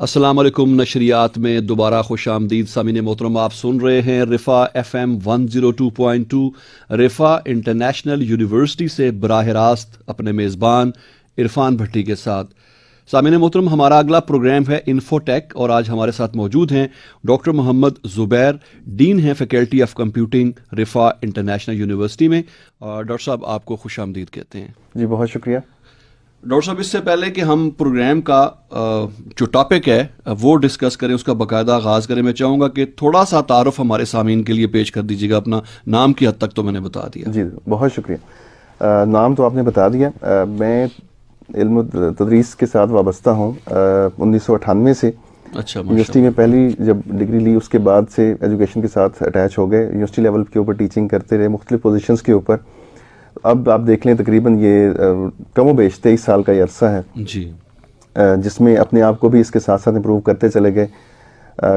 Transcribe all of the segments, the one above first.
असलम नशरियात में दोबारा खुश आमदीद सामिन मोहतरम आप सुन रहे हैं Riphah F M one zero two point two Riphah International University से बरह रास्त अपने मेज़बान इरफान भट्टी के साथ सामिन मोहतरम हमारा अगला प्रोग्राम है इन्फोटेक और आज हमारे साथ मौजूद हैं डॉक्टर मोहम्मद ज़ुबैर डीन हैं faculty of computing Riphah International University में डॉक्टर साहब आपको खुश आमदीद कहते हैं जी बहुत शुक्रिया डॉक्टर साहब इससे पहले कि हम प्रोग्राम का जो टॉपिक है वो डिस्कस करें उसका बाकायदा आगाज़ करें मैं चाहूँगा कि थोड़ा सा तारफ़ हमारे सामीन के लिए पेश कर दीजिएगा अपना नाम की हद तक तो मैंने बता दिया जी बहुत शुक्रिया नाम तो आपने बता दिया आ, मैं इल्म तदरीस के साथ वाबस्ता हूँ उन्नीस सौ अठानवे से अच्छा यूनिवर्सिटी में पहली जब डिग्री ली उसके बाद से एजुकेशन के साथ अटैच हो गए यूनिवर्सिटी लेवल के ऊपर टीचिंग करते रहे मुख्तलिफ पोजिशन के ऊपर अब आप देख लें तकरीबन ये कमो बेश तेईस साल का ये अरसा है जी जिसमें अपने आप को भी इसके साथ साथ इम्प्रूव करते चले गए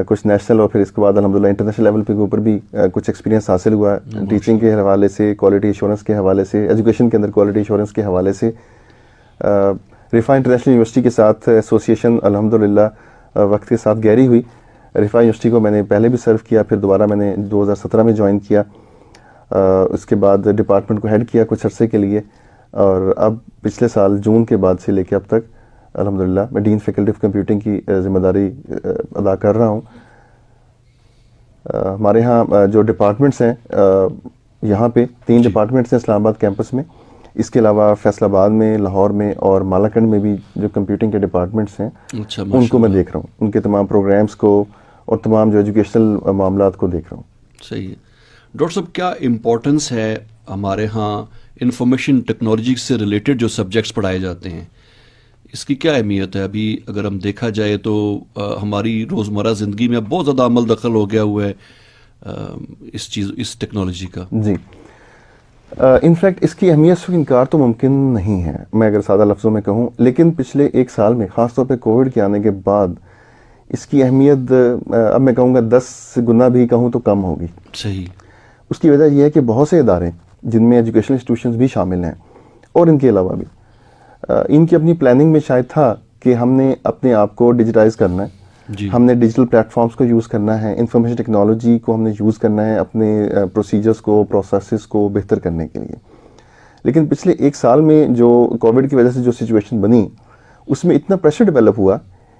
कुछ नेशनल और फिर इसके बाद अलहमदिल्ला इंटरनेशनल लेवल के ऊपर भी कुछ एक्सपीरियंस हासिल हुआ टीचिंग के हवाले से क्वालिटी इंश्योरेंस के हवाले से एजुकेशन के अंदर क्वालिटी इंश्योरेंस के हवाले से रिफा इंटरनेशनल यूनिवर्सिटी के साथ एसोसिएशन अलहमदिल्ला वक्त के साथ गहरी हुई रिफा यूनिवर्सिटी को मैंने पहले भी सर्व किया फिर दोबारा मैंने 2017 में ज्वाइन किया उसके बाद डिपार्टमेंट को हेड किया कुछ अरसे के लिए और अब पिछले साल जून के बाद से लेके अब तक अलहमदिल्ला मैं डीन फैकल्टी ऑफ कंप्यूटिंग की ज़िम्मेदारी अदा कर रहा हूँ हमारे यहाँ जो डिपार्टमेंट्स हैं यहाँ पे तीन डिपार्टमेंट्स हैं इस्लामाबाद कैंपस में इसके अलावा फैसलाबाद में लाहौर में और मालाकंड में भी जो कंप्यूटिंग के डिपार्टमेंट्स हैं अच्छा, उनको मैं देख रहा हूँ उनके तमाम प्रोग्राम्स को और तमाम जो एजुकेशनल मामला को देख रहा हूँ सही है डॉक्टर साहब क्या इम्पोर्टेंस है हमारे यहाँ इंफॉर्मेशन टेक्नोलॉजी से रिलेटेड जो सब्जेक्ट्स पढ़ाए जाते हैं इसकी क्या अहमियत है अभी अगर हम देखा जाए तो आ, हमारी रोज़मर्रा ज़िंदगी में अब बहुत ज़्यादा अमल दखल हो गया हुआ है आ, इस चीज़ इस टेक्नोलॉजी का जी इनफैक्ट इसकी अहमियत से इनकार तो मुमकिन नहीं है मैं अगर सादा लफ्ज़ों में कहूँ लेकिन पिछले एक साल में ख़ासतौर पर कोविड के आने के बाद इसकी अहमियत अब मैं कहूँगा दस गुना भी कहूँ तो कम होगी सही उसकी वजह यह है कि बहुत से इदारे जिनमें एजुकेशनल इंस्टीट्यूशन भी शामिल हैं और इनके अलावा भी इनकी अपनी प्लानिंग में शायद था कि हमने अपने आप को डिजिटाइज करना है हमने डिजिटल प्लेटफॉर्म्स को यूज़ करना है इंफॉर्मेशन टेक्नोलॉजी को हमने यूज़ करना है अपने प्रोसीजर्स को प्रोसेस को बेहतर करने के लिए लेकिन पिछले एक साल में जो कोविड की वजह से जो सिचुएशन बनी उसमें इतना प्रेशर डेवलप हुआ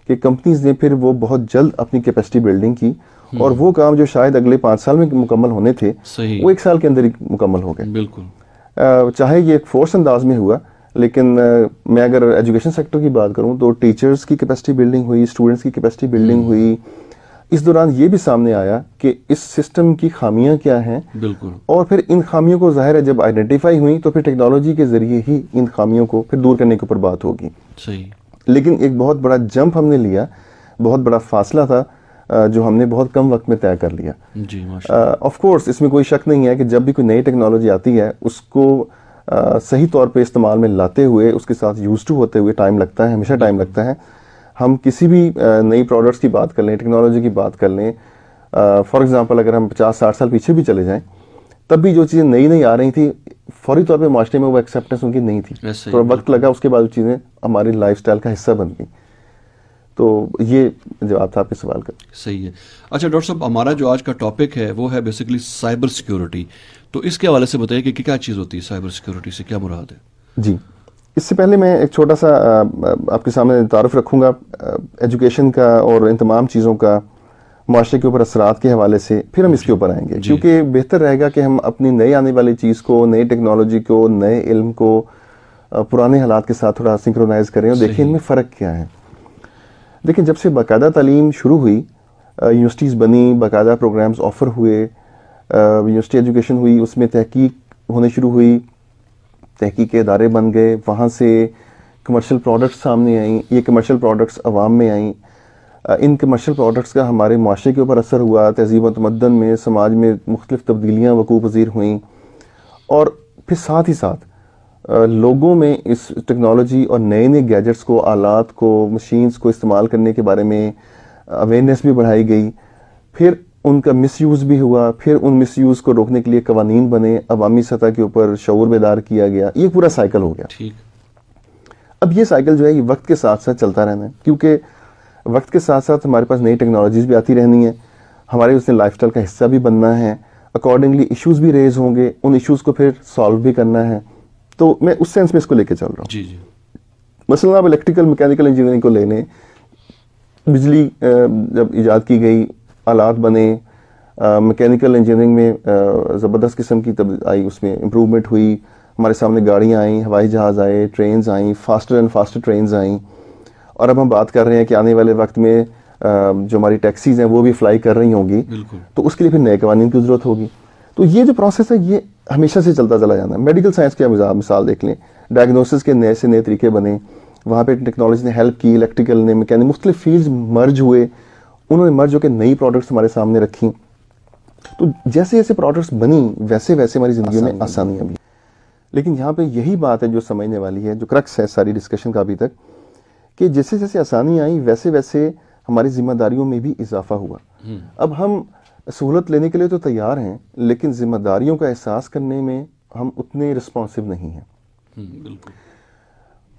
कि कंपनीज ने फिर वो बहुत जल्द अपनी कैपेसिटी बिल्डिंग की हम्म। और वो काम जो शायद अगले पाँच साल में मुकम्मल होने थे वो एक साल के अंदर ही मुकम्मल हो गए बिल्कुल चाहे ये एक फोर्स अंदाज में हुआ लेकिन आ, मैं अगर एजुकेशन सेक्टर की बात करूं तो टीचर्स की कैपेसिटी बिल्डिंग हुई स्टूडेंट्स की कैपेसिटी बिल्डिंग हम्म। हुई इस दौरान ये भी सामने आया कि इस सिस्टम की खामियां क्या हैं बिल्कुल और फिर इन खामियों को जाहिर है जब आइडेंटिफाई हुई तो फिर टेक्नोलॉजी के जरिए ही इन खामियों को फिर दूर करने के ऊपर बात होगी सही लेकिन एक बहुत बड़ा जंप हमने लिया बहुत बड़ा फासला था जो हमने बहुत कम वक्त में तय कर लिया ऑफ कोर्स इसमें कोई शक नहीं है कि जब भी कोई नई टेक्नोलॉजी आती है उसको आ, सही तौर पे इस्तेमाल में लाते हुए उसके साथ यूज टू होते हुए टाइम लगता है हमेशा टाइम लगता है हम किसी भी नई प्रोडक्ट्स की बात कर लें टेक्नोलॉजी की बात कर लें फॉर एग्ज़ाम्पल अगर हम पचास साठ साल पीछे भी चले जाए तब भी जो चीज़ें नई नई आ रही थी फौरी तौर पर माशरे में वो एक्सेप्टेंस उनकी नहीं थी थोड़ा वक्त लगा उसके बाद वो चीज़ें हमारी लाइफ का हिस्सा बन गई तो ये जवाब था आपके सवाल का सही है अच्छा डॉक्टर साहब हमारा जो आज का टॉपिक है वो है बेसिकली साइबर सिक्योरिटी तो इसके हवाले से बताइए कि क्या चीज़ होती है साइबर सिक्योरिटी से क्या मुराद है जी इससे पहले मैं एक छोटा सा आपके सामने तारफ़ रखूँगा एजुकेशन का और इन तमाम चीज़ों का माशरे के ऊपर असरात के हवाले से फिर हम इसके ऊपर आएंगे क्योंकि बेहतर रहेगा कि हम अपनी नई आने वाली चीज़ को नई टेक्नोलॉजी को नए इल्म को पुराने हालात के साथ थोड़ा सिंक्रोनाइज करें और देखें इनमें फ़र्क क्या है देखिए जब से बाकायदा तालीम शुरू हुई यूनिवर्सिटीज़ बनी बाकायदा प्रोग्राम्स ऑफ़र हुए यूनिवर्सिटी एजुकेशन हुई उसमें तहकीक होने शुरू हुई तहकीक के इदारे बन गए वहाँ से कमर्शियल प्रोडक्ट्स सामने आई ये कमर्शियल प्रोडक्ट्स आवाम में आई इन कमर्शल प्रोडक्ट्स का हमारे माशरे के ऊपर असर हुआ तहजीब तमदन में समाज में मुख्तलिफ तब्दीलियाँ वकूफ़ पजीर हुई और फिर साथ ही साथ लोगों में इस टेक्नोलॉजी और नए नए गैजेट्स को आलात को मशीन्स को इस्तेमाल करने के बारे में अवेयरनेस भी बढ़ाई गई फिर उनका मिसयूज़ भी हुआ फिर उन मिसयूज़ को रोकने के लिए कवानीन बने अवामी सतह के ऊपर शौर बेदार किया गया ये पूरा साइकिल हो गया ठीक अब ये साइकिल जो है ये वक्त के साथ साथ चलता रहना है क्योंकि वक्त के साथ साथ हमारे पास नई टेक्नोलॉजीज़ भी आती रहनी है हमारे उसने लाइफ का हिस्सा भी बनना है अकॉर्डिंगली इशूज़ भी रेज़ होंगे उन इशूज़ को फिर सॉल्व भी करना है तो मैं उस सेंस में इसको लेके चल रहा हूँ जी जी मसलन आप इलेक्ट्रिकल मैकेनिकल इंजीनियरिंग को लेने बिजली जब ईजाद की गई आलात बने मैकेनिकल इंजीनियरिंग में ज़बरदस्त किस्म की तब आई उसमें इम्प्रूवमेंट हुई हमारे सामने गाड़ियाँ आई हवाई जहाज़ आए ट्रेन आई फास्टर एंड फास्टर ट्रेन आई और अब हम बात कर रहे हैं कि आने वाले वक्त में जो हमारी टैक्सीज हैं वो भी फ्लाई कर रही होंगी तो उसके लिए फिर नए कवानीन की ज़रूरत होगी तो ये जो प्रोसेस है ये हमेशा से चलता चला जाना मेडिकल साइंस की मिसाल देख लें डायग्नोसिस के नए से नए तरीके बने वहाँ पे टेक्नोलॉजी ने हेल्प की इलेक्ट्रिकल ने मैकेनिक मुख्तलि फील्ड्स मर्ज हुए उन्होंने मर्ज होकर नई प्रोडक्ट्स हमारे सामने रखी तो जैसे जैसे प्रोडक्ट्स बनी वैसे वैसे हमारी ज़िंदगी में आसानियाँ भी लेकिन यहाँ पे यही बात है जो समझने वाली है जो क्रक्स है सारी डिस्कशन का अभी तक कि जैसे जैसे आसानी आई वैसे वैसे हमारी जिम्मेदारियों में भी इजाफा हुआ हम्म। अब हम सहूलत लेने के लिए तो तैयार हैं लेकिन जिम्मेदारियों का एहसास करने में हम उतने रिस्पॉन्सिव नहीं हैं हम्म,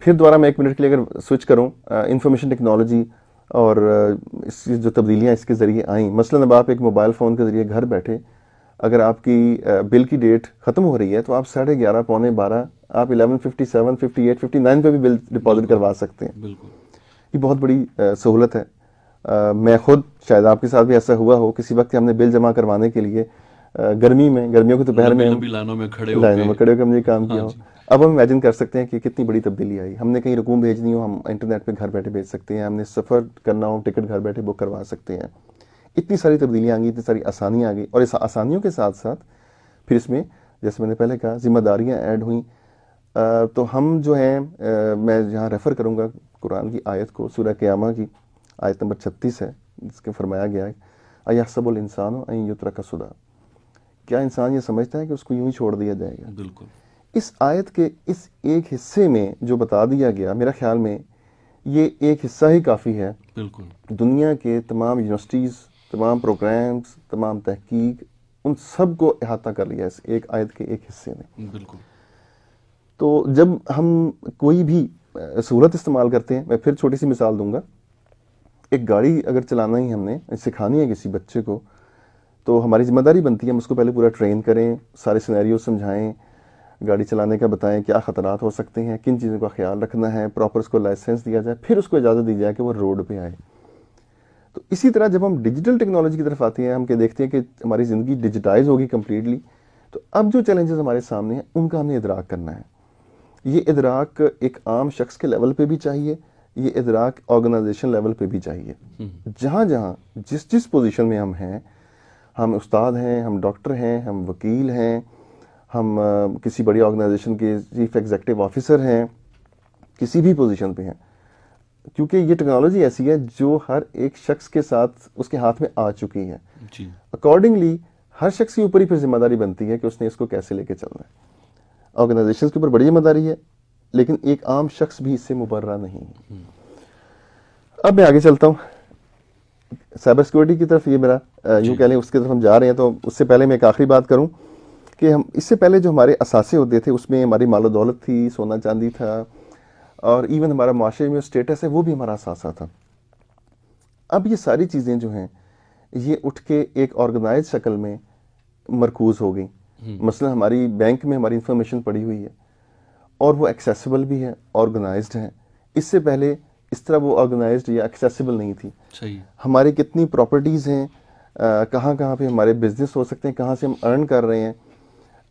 फिर दोबारा मैं एक मिनट के लिए अगर स्विच करूँ इंफॉर्मेशन टेक्नोलॉजी और इस जो तब्दीलियाँ इसके ज़रिए आईं मसलन अब आप एक मोबाइल फ़ोन के ज़रिए घर बैठे अगर आपकी बिल की डेट ख़त्म हो रही है तो आप साढ़े ग्यारह पौने बारह आप eleven fifty seven fifty eight fifty nine पर भी बिल डिपॉजिट करवा सकते हैं बिल्कुल ये बहुत बड़ी सहूलत है आ, मैं खुद शायद आपके साथ भी ऐसा हुआ हो किसी वक्त हमने बिल जमा करवाने के लिए गर्मी में गर्मियों के दोपहर तो में लाइनों में खड़े लाइनों में खड़े होकर हमने काम हाँ किया हो अब हम इमेजिन कर सकते हैं कि कितनी बड़ी तब्दीली आई हमने कहीं रकूम भेजनी हो हम इंटरनेट पे घर बैठे भेज सकते हैं हमने सफ़र करना हो टिकट घर बैठे बुक करवा सकते हैं इतनी सारी तब्दीलियाँ आ गई इतनी सारी आसानियाँ आ गई और इस आसानियों के साथ साथ फिर इसमें जैसे मैंने पहले कहा जिम्मेदारियाँ ऐड हुई तो हम जो हैं मैं जहाँ रेफ़र करूँगा कुरान की आयत को सूर्य क्यामा की आयत नंबर छत्तीस है जिसके फरमाया गया है अयसबुल इंसान हो अं युतरा का सुधा क्या इंसान ये समझता है कि उसको यूं ही छोड़ दिया जाएगा बिल्कुल इस आयत के इस एक हिस्से में जो बता दिया गया मेरा ख्याल में ये एक हिस्सा ही काफ़ी है बिल्कुल दुनिया के तमाम यूनिवर्सिटीज़ तमाम प्रोग्राम्स तमाम तहकीक उन सब को अहाता कर लिया इस एक आयत के एक हिस्से ने बिल्कुल तो जब हम कोई भी सूरत इस्तेमाल करते हैं मैं फिर छोटी सी मिसाल दूंगा एक गाड़ी अगर चलाना ही हमने सिखानी है किसी बच्चे को तो हमारी जिम्मेदारी बनती है हम उसको पहले पूरा ट्रेन करें सारे सिनेरियो समझाएं गाड़ी चलाने का बताएं क्या ख़तरात हो सकते हैं किन चीज़ों का ख्याल रखना है प्रॉपर उसको लाइसेंस दिया जाए फिर उसको इजाज़त दी जाए कि वो रोड पे आए तो इसी तरह जब हम डिजिटल टेक्नोलॉजी की तरफ आते हैं हम के देखते हैं कि हमारी ज़िंदगी डिजिटाइज होगी कम्प्लीटली तो अब जो चैलेंजेस हमारे सामने हैं उनका हमें इदराक करना है ये इदराक एक आम शख्स के लेवल पर भी चाहिए ये इधराक ऑर्गेनाइजेशन लेवल पे भी चाहिए हम्म। जहाँ जहाँ जिस जिस पोजीशन में हम हैं हम उस्ताद हैं हम डॉक्टर हैं हम वकील हैं हम आ, किसी बड़ी ऑर्गेनाइजेशन के चीफ एग्जेक्टिव ऑफिसर हैं किसी भी पोजीशन पे हैं क्योंकि ये टेक्नोलॉजी ऐसी है जो हर एक शख्स के साथ उसके हाथ में आ चुकी है अकॉर्डिंगली हर शख्स के ऊपर ही फिर जिम्मेदारी बनती है कि उसने इसको कैसे लेके चलना है ऑर्गेनाइजेशन के ऊपर बड़ी जिम्मेदारी है लेकिन एक आम शख्स भी इससे मुबर्रा नहीं है अब मैं आगे चलता हूँ साइबर सिक्योरिटी की तरफ ये मेरा यूँ कह लें उसकी तरफ हम जा रहे हैं तो उससे पहले मैं एक आखिरी बात करूँ कि हम इससे पहले जो हमारे असासे होते थे उसमें हमारी मालो दौलत थी सोना चांदी था और इवन हमारा माशरे में स्टेटस है वो भी हमारा असासा था अब ये सारी चीज़ें जो हैं ये उठ के एक ऑर्गेनाइज शक्ल में मरकूज़ हो गई हम्म। मसलन हमारी बैंक में हमारी इंफॉर्मेशन पड़ी हुई है और वो एक्सेसिबल भी है ऑर्गेनाइज है इससे पहले इस तरह वो ऑर्गेनाइज या एक्सेसिबल नहीं थी हमारे कितनी प्रॉपर्टीज़ हैं कहाँ कहाँ पे हमारे बिजनेस हो सकते हैं कहाँ से हम अर्न कर रहे हैं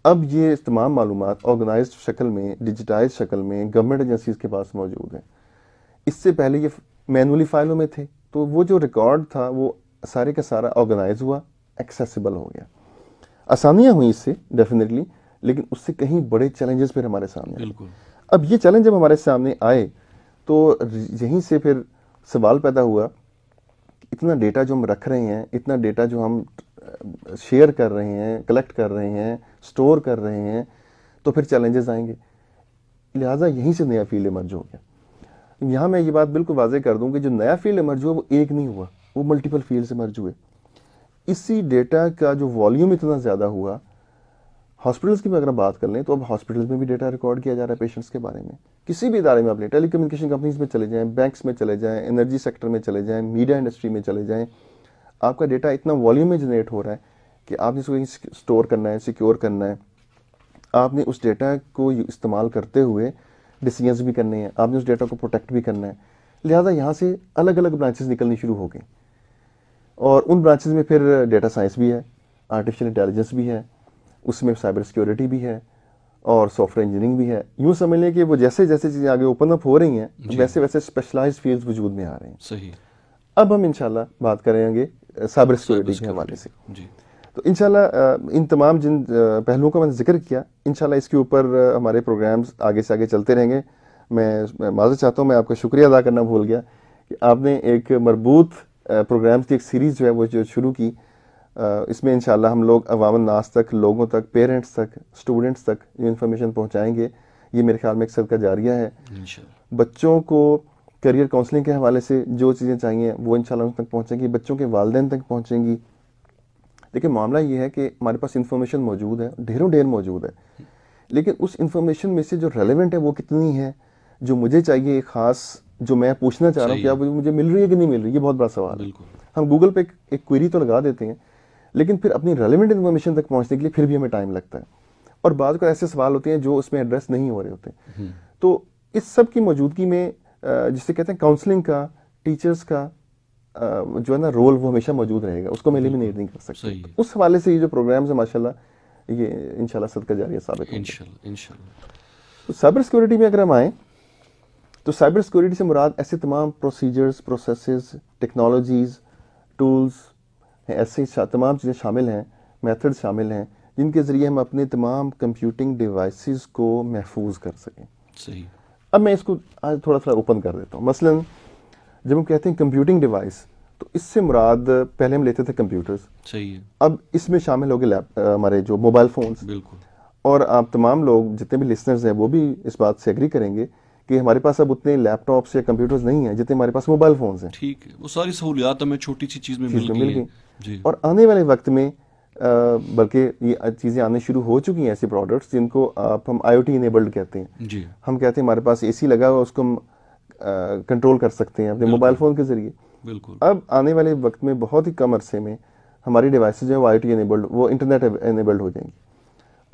अब ये तमाम मालूम ऑर्गेनाइज शक्ल में डिजिटाइज शक्ल में गवर्नमेंट एजेंसीज़ के पास मौजूद हैं इससे पहले ये मैनुअली फाइलों में थे तो वो जो रिकॉर्ड था वो सारे का सारा ऑर्गेनाइज हुआ एक्सेसिबल हो गया आसानियाँ हुई इससे डेफिनेटली लेकिन उससे कहीं बड़े चैलेंजेस फिर हमारे सामने बिल्कुल अब ये चैलेंज जब हमारे सामने आए तो यहीं से फिर सवाल पैदा हुआ इतना डेटा जो हम रख रहे हैं इतना डेटा जो हम शेयर कर रहे हैं कलेक्ट कर रहे हैं स्टोर कर रहे हैं तो फिर चैलेंजेस आएंगे लिहाजा यहीं से नया फील्ड इमर्ज हो गया यहाँ मैं ये बात बिल्कुल वाजे कर दूँ कि जो नया फील्ड इमर्ज हुआ वो एक नहीं हुआ वो मल्टीपल फील्ड इमर्ज हुए इसी डेटा का जो वॉल्यूम इतना ज़्यादा हुआ हॉस्पिटल्स की भी अगर बात कर लें तो अब हॉस्पिटल्स में भी डेटा रिकॉर्ड किया जा रहा है पेशेंट्स के बारे में किसी भी इदारे में आप लें टेली कम्युनिकेशन कंपनीज में चले जाएँ बैंक्स में चले जाएँ एनर्जी सेक्टर में चले जाएँ मीडिया इंडस्ट्री में चले जाएँ आपका डेटा इतना वॉल्यूम में जनरेट हो रहा है कि आपने इसको कहीं स्टोर करना है सिक्योर करना है आपने उस डेटा को इस्तेमाल करते हुए डिसीजन भी करने हैं आपने उस डेटा को प्रोटेक्ट भी करना है लिहाजा यहाँ से अलग अलग ब्रांचेज निकलनी शुरू हो गई और उन ब्रांचेज में फिर डेटा साइंस भी है आर्टिफिशियल इंटेलिजेंस भी है उसमें साइबर सिक्योरिटी भी है और सॉफ्टवेयर इंजीनियरिंग भी है यूँ समझ लें कि वो जैसे जैसे चीज़ें आगे ओपन अप हो रही हैं वैसे वैसे स्पेशलाइज फील्ड वजूद में आ रहे हैं सही अब हम इंशाल्लाह बात करेंगे साइबर सिक्योरिटी के हवाले से जी तो इंशाल्लाह इन तमाम जिन पहलुओं का मैंने जिक्र किया इंशाल्लाह इसके ऊपर हमारे प्रोग्राम्स आगे से आगे चलते रहेंगे मैं माजर चाहता हूँ मैं आपका शुक्रिया अदा करना भूल गया कि आपने एक मरबूत प्रोग्राम की एक सीरीज़ जो है वो जो शुरू की इसमें इन हम लोग अवाम नास तक लोगों तक पेरेंट्स तक स्टूडेंट्स तक ये इन्फॉर्मेशन पहुँचाएँगे ये मेरे ख्याल में एक सदका जारिया है बच्चों को करियर काउंसलिंग के हवाले से जो चीज़ें चाहिए वो इनशाला उन तक पहुँचेंगी बच्चों के वालदेन तक पहुँचेंगी देखिए मामला ये है कि हमारे पास इन्फॉर्मेशन मौजूद है ढेरों ढेर मौजूद है लेकिन उस इन्फॉर्मेशन में से जो रेलिवेंट है वो कितनी है जो मुझे चाहिए ख़ास जो मैं पूछना चाह रहा हूँ क्या मुझे मिल रही है कि नहीं मिल रही ये बहुत बड़ा सवाल है हम गूगल पे एक क्वेरी तो लगा देते हैं लेकिन फिर अपनी रेलिवेंट इन्फॉर्मेशन तक पहुंचने के लिए फिर भी हमें टाइम लगता है और बाद ऐसे सवाल होते हैं जो उसमें एड्रेस नहीं हो रहे होते हम्म। तो इस सब की मौजूदगी में जिसे कहते हैं काउंसलिंग का टीचर्स का जो है ना रोल वो हमेशा मौजूद रहेगा उसको मैं एलिमिनेट नहीं कर सकता तो उस हवाले से ये जो प्रोग्राम है माशाल्लाह ये इनशाला सदका जारी साबित तो साइबर सिक्योरिटी में अगर हम आए तो साइबर सिक्योरिटी से मुराद ऐसे तमाम प्रोसीजर्स प्रोसेस टेक्नोलॉजीज़ टूल्स ऐसे तमाम चीज़ें शामिल हैं मेथड शामिल हैं जिनके ज़रिए हम अपने तमाम कंप्यूटिंग डिवाइसेस को महफूज कर सकें सही अब मैं इसको आज थोड़ा थोड़ा ओपन कर देता हूँ मसलन जब हम कहते हैं कंप्यूटिंग डिवाइस तो इससे मुराद पहले हम लेते थे कंप्यूटर्स सही है अब इसमें शामिल हो गए हमारे जो मोबाइल फ़ोन्स बिल्कुल और आप तमाम लोग जितने भी लिसनर्स हैं वो भी इस बात से एग्री करेंगे कि हमारे पास अब उतने लैपटॉप्स या कंप्यूटर्स नहीं है जितने हमारे पास मोबाइल फोन्स हैं ठीक है वो सारी सहूलियात हमें छोटी सी चीज़ में तो मिल गई जी और आने वाले वक्त में बल्कि ये चीज़ें आने शुरू हो चुकी हैं ऐसे प्रोडक्ट्स जिनको आप हम आई ओ इनेबल्ड कहते हैं जी हम कहते हैं हमारे पास ए सी लगा हुआ उसको हम कंट्रोल कर सकते हैं अपने मोबाइल फ़ोन के ज़रिए बिल्कुल अब आने वाले वक्त में बहुत ही कम अरसे में हमारी डिवाइसेज जो है वो आई इनेबल्ड वो इंटरनेट इनेबल्ड हो जाएंगी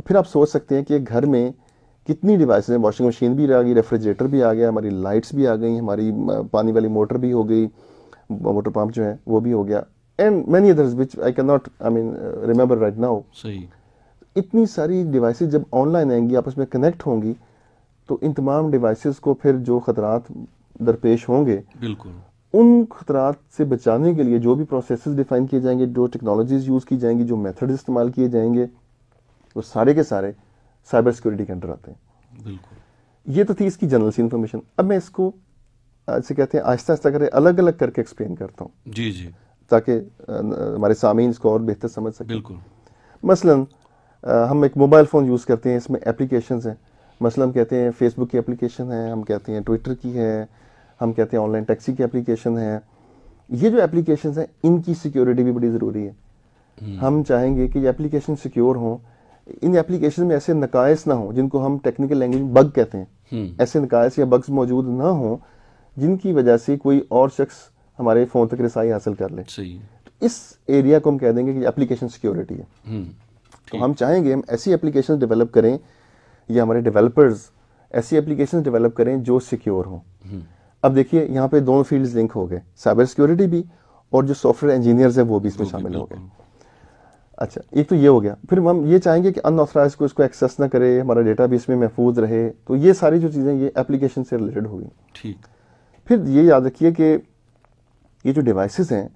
फिर आप सोच सकते हैं कि घर में कितनी डिवाइस हैं वॉशिंग मशीन भी आ गई रेफ्रिजरेटर भी आ गया हमारी लाइट्स भी आ गई हमारी पानी वाली मोटर भी हो गई मोटर पम्प जो है वो भी हो गया and many others which I can not I mean remember right now सही इतनी सारी डिवाइस जब ऑनलाइन आएंगी आपस में कनेक्ट होंगी तो इन तमाम डिवाइस को फिर जो खतरात दरपेश होंगे बिल्कुल उन खतरात से बचाने के लिए जो भी प्रोसेस डिफाइन किए जाएंगे जो टेक्नोलॉजीज यूज़ की जाएंगी जो मेथड इस्तेमाल किए जाएंगे वो सारे के सारे साइबर सिक्योरिटी के अंडर आते हैं बिल्कुल ये तो थी इसकी जनरल सी इन्फॉर्मेशन अब मैं इसको ऐसे कहते हैं आहिस्ता आहिस्ता करके अलग अलग करके एक्सप्लेन करता हूँ जी जी ताकि हमारे सामीन इसको और बेहतर समझ सकें बिल्कुल मसलन हम एक मोबाइल फ़ोन यूज़ करते हैं इसमें एप्लीकेशन हैं मसलन हम कहते हैं फेसबुक की एप्लीकेशन है हम कहते हैं ट्विटर की है हम कहते हैं ऑनलाइन टैक्सी की एप्लीकेशन है ये जो एप्लीकेशन हैं इनकी सिक्योरिटी भी बड़ी ज़रूरी है हम्म। हम चाहेंगे कि ये एप्लीकेशन सिक्योर हों इन एप्लीकेशन में ऐसे नकायस ना हो जिनको हम टेक्निकल लैंग्वेज बग कहते हैं हम्म। ऐसे नकायस या बग्स मौजूद ना हो जिनकी वजह से कोई और शख्स हमारे फ़ोन तक रसाई हासिल कर ले तो इस एरिया को हम कह देंगे कि एप्लीकेशन सिक्योरिटी है हम्म, तो हम चाहेंगे हम ऐसी एप्लीकेशन डेवलप करें या हमारे डेवलपर्स ऐसी एप्लीकेशन डेवलप करें जो सिक्योर हों हम्म। अब देखिए यहाँ पे दोनों फील्ड्स लिंक हो गए साइबर सिक्योरिटी भी और जो सॉफ्टवेयर इंजीनियर्स हैं वो भी इसमें शामिल हो गए अच्छा एक तो ये हो गया फिर हम ये चाहेंगे कि अनऑथराइज को इसको एक्सेस ना करे हमारा डेटा भी इसमें महफूज रहे तो ये सारी जो चीज़ें ये एप्लीकेशन से रिलेटेड होगी ठीक फिर ये याद रखिए कि ये जो डिवाइसेस हैं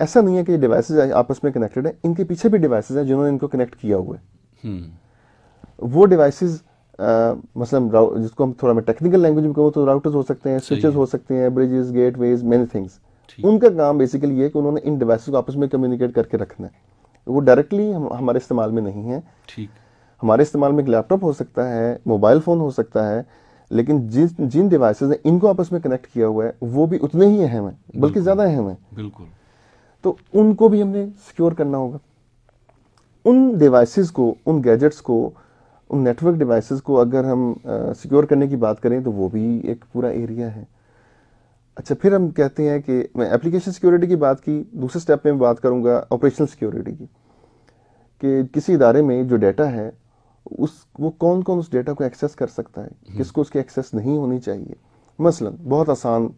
ऐसा नहीं है कि ये डिवाइसेस आपस में कनेक्टेड हैं इनके पीछे भी डिवाइसेस हैं जिन्होंने इनको कनेक्ट किया हुआ है हम्म। वो डिवाइसेस मतलब जिसको हम थोड़ा मैं टेक्निकल लैंग्वेज में कहूँ तो राउटर्स हो सकते हैं स्विचेस हो सकते हैं ब्रिजेस वेज मेनी थिंग्स उनका काम बेसिकली ये है कि उन्होंने इन डिवाइसेस को आपस में कम्युनिकेट करके रखना है वो डायरेक्टली हम, हमारे इस्तेमाल में नहीं है ठीक हमारे इस्तेमाल में एक लैपटॉप हो सकता है मोबाइल फ़ोन हो सकता है लेकिन जिन जिन डिवाइसेज ने इनको आपस में कनेक्ट किया हुआ है वो भी उतने ही अहम है बल्कि ज़्यादा अहम है बिल्कुल तो उनको भी हमने सिक्योर करना होगा उन डिवाइसेस को उन गैजेट्स को उन नेटवर्क डिवाइसेस को अगर हम सिक्योर करने की बात करें तो वो भी एक पूरा एरिया है अच्छा फिर हम कहते हैं कि मैं एप्लीकेशन सिक्योरिटी की बात की दूसरे स्टेप में बात करूँगा ऑपरेशनल सिक्योरिटी की कि किसी इदारे में जो डेटा है उस वो कौन कौन उस डेटा को एक्सेस कर सकता है हम्म। किसको उसकी एक्सेस नहीं होनी चाहिए मसलन बहुत आसान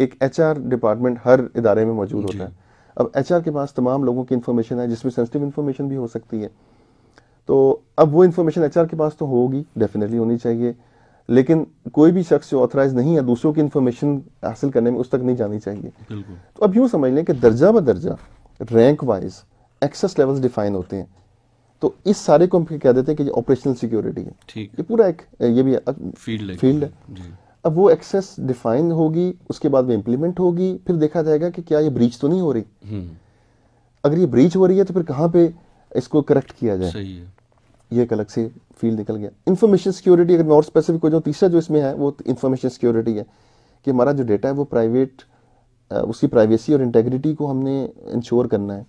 एक एच डिपार्टमेंट हर इदारे में मौजूद होता है अब एच के पास तमाम लोगों की इन्फॉर्मेशन है जिसमें सेंसिटिव इन्फॉर्मेशन भी हो सकती है तो अब वो इन्फॉर्मेशन एच के पास तो होगी डेफिनेटली होनी चाहिए लेकिन कोई भी शख्स जो ऑथराइज नहीं है दूसरों की इन्फॉर्मेशन हासिल करने में उस तक नहीं जानी चाहिए तो अब यूँ समझ लें कि दर्जा ब दर्जा rank wise access levels define होते हैं तो इस सारे को हम कह देते हैं कि ऑपरेशनल सिक्योरिटी है ये पूरा एक ये भी फील्ड फील्ड है अब वो एक्सेस डिफाइन होगी उसके बाद वो इम्प्लीमेंट होगी फिर देखा जाएगा कि क्या ये ब्रीच तो नहीं हो रही हम्म। अगर ये ब्रीच हो रही है तो फिर कहाँ पे इसको करेक्ट किया जाए ये एक अलग से फील्ड निकल गया इन्फॉर्मेशन सिक्योरिटी अगर मैं और स्पेसिफिक हो जाऊँ तीसरा जो इसमें है वो इन्फॉर्मेशन सिक्योरिटी है कि हमारा जो डेटा है वो प्राइवेट उसकी प्राइवेसी और इंटेग्रिटी को हमने इंश्योर करना है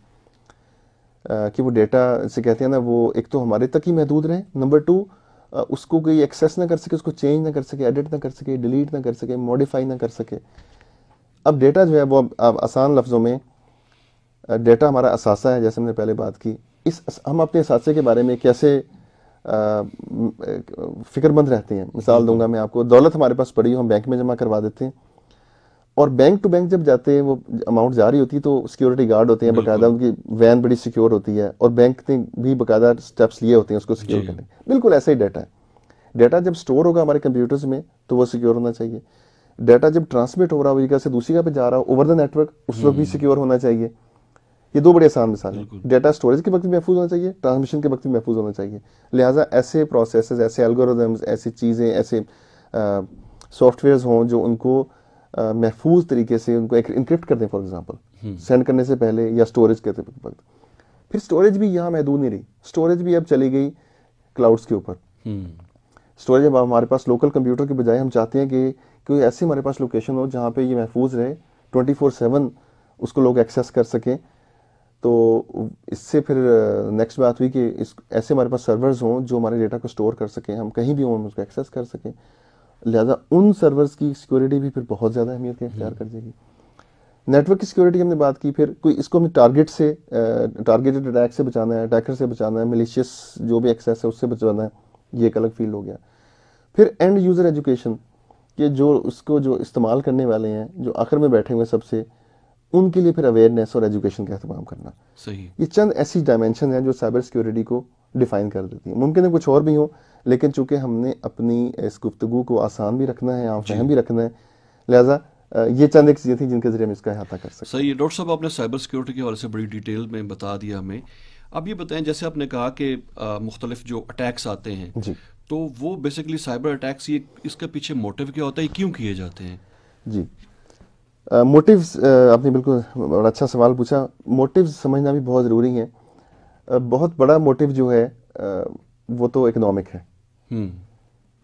कि वो डेटा से कहते हैं ना वो एक तो हमारे तक ही महदूद रहे नंबर टू उसको कोई एक्सेस ना कर सके उसको चेंज ना कर सके एडिट ना कर सके डिलीट ना कर सके मॉडिफाई ना कर सके अब डेटा जो है वो अब, अब आसान लफ्ज़ों में डेटा हमारा असासा है जैसे हमने पहले बात की इस हम अपने असासे के बारे में कैसे फिक्रमंद रहते हैं मिसाल दूंगा मैं आपको दौलत हमारे पास पड़ी हो हम बैंक में जमा करवा देते हैं और बैंक टू बैंक जब जाते हैं वो अमाउंट जारी होती है तो सिक्योरिटी गार्ड होते हैं बाकायदा उनकी वैन बड़ी सिक्योर होती है और बैंक ने भी बाकायदा स्टेप्स लिए होते हैं उसको सिक्योर करने बिल्कुल ऐसा ही डाटा है डाटा जब स्टोर होगा हमारे कंप्यूटर्स में तो वो सिक्योर होना चाहिए डाटा जब ट्रांसमिट हो रहा है जगह से दूसरी जगह पे जा रहा हो ओवर द नेटवर्क उस वक्त भी सिक्योर हम्म। होना चाहिए ये दो बड़े आसान मिसाल हैं डेटा स्टोरेज के वक्त भी महफूज होना चाहिए ट्रांसमिशन के वक्त भी महफूज होना चाहिए लिहाजा ऐसे प्रोसेस ऐसे एल्गोरिदम्स ऐसी चीज़ें ऐसे सॉफ्टवेयर हों जो उनको महफूज तरीके से उनको इंक्रिप्ट कर दें फॉर एग्जाम्पल सेंड करने से पहले या स्टोरेज करते वक्त फिर स्टोरेज भी यहाँ महदूद नहीं रही स्टोरेज भी अब चली गई क्लाउड्स के ऊपर स्टोरेज हम्म। अब हमारे पास लोकल कंप्यूटर के बजाय हम चाहते हैं कि कोई ऐसी हमारे पास लोकेशन हो जहाँ पे ये महफूज रहे ट्वेंटी फोर सेवन उसको लोग एक्सेस कर सकें तो इससे फिर नेक्स्ट uh, बात हुई कि इस ऐसे हमारे पास सर्वर्स हों जो हमारे डेटा को स्टोर कर सकें हम कहीं भी हों उसको एक्सेस कर सकें लिहाजा उन सर्वर्स की सिक्योरिटी भी फिर बहुत ज़्यादा अहमियत के इख्तियार हम्म। कर देगी नेटवर्क की सिक्योरिटी हमने बात की फिर कोई इसको हमें टारगेट से टारगेटेड uh, अटैक से बचाना है अटैकर से बचाना है मिलिशियस जो भी एक्सेस है उससे बचाना है ये एक अलग फील्ड हो गया फिर एंड यूज़र एजुकेशन के जो उसको जो इस्तेमाल करने वाले हैं जो आखिर में बैठे हुए सबसे उनके लिए फिर अवेयरनेस और एजुकेशन का अहतमाम करना सही ये चंद ऐसी डायमेंशन हैं जो साइबर सिक्योरिटी को डिफाइन कर देती है मुमकिन है कुछ और भी हो लेकिन चूंकि हमने अपनी इस गुफ्तु को आसान भी रखना है आम फहम भी रखना है लिहाजा ये चंद एक चीज़ें थी जिनके जरिए हम इसका अहाता कर सकते सही डॉक्टर साहब आपने साइबर सिक्योरिटी के हवाले से बड़ी डिटेल में बता दिया हमें अब ये बताएं जैसे आपने कहा कि मुख्तलिफ जो अटैक्स आते हैं जी तो वो बेसिकली साइबर अटैक्स ये इसके पीछे मोटिव क्या होता है क्यों किए जाते हैं जी मोटिव्स आपने बिल्कुल बड़ा अच्छा सवाल पूछा मोटिव्स समझना भी बहुत ज़रूरी है बहुत बड़ा मोटिव जो है वो तो इकनॉमिक है हम्म।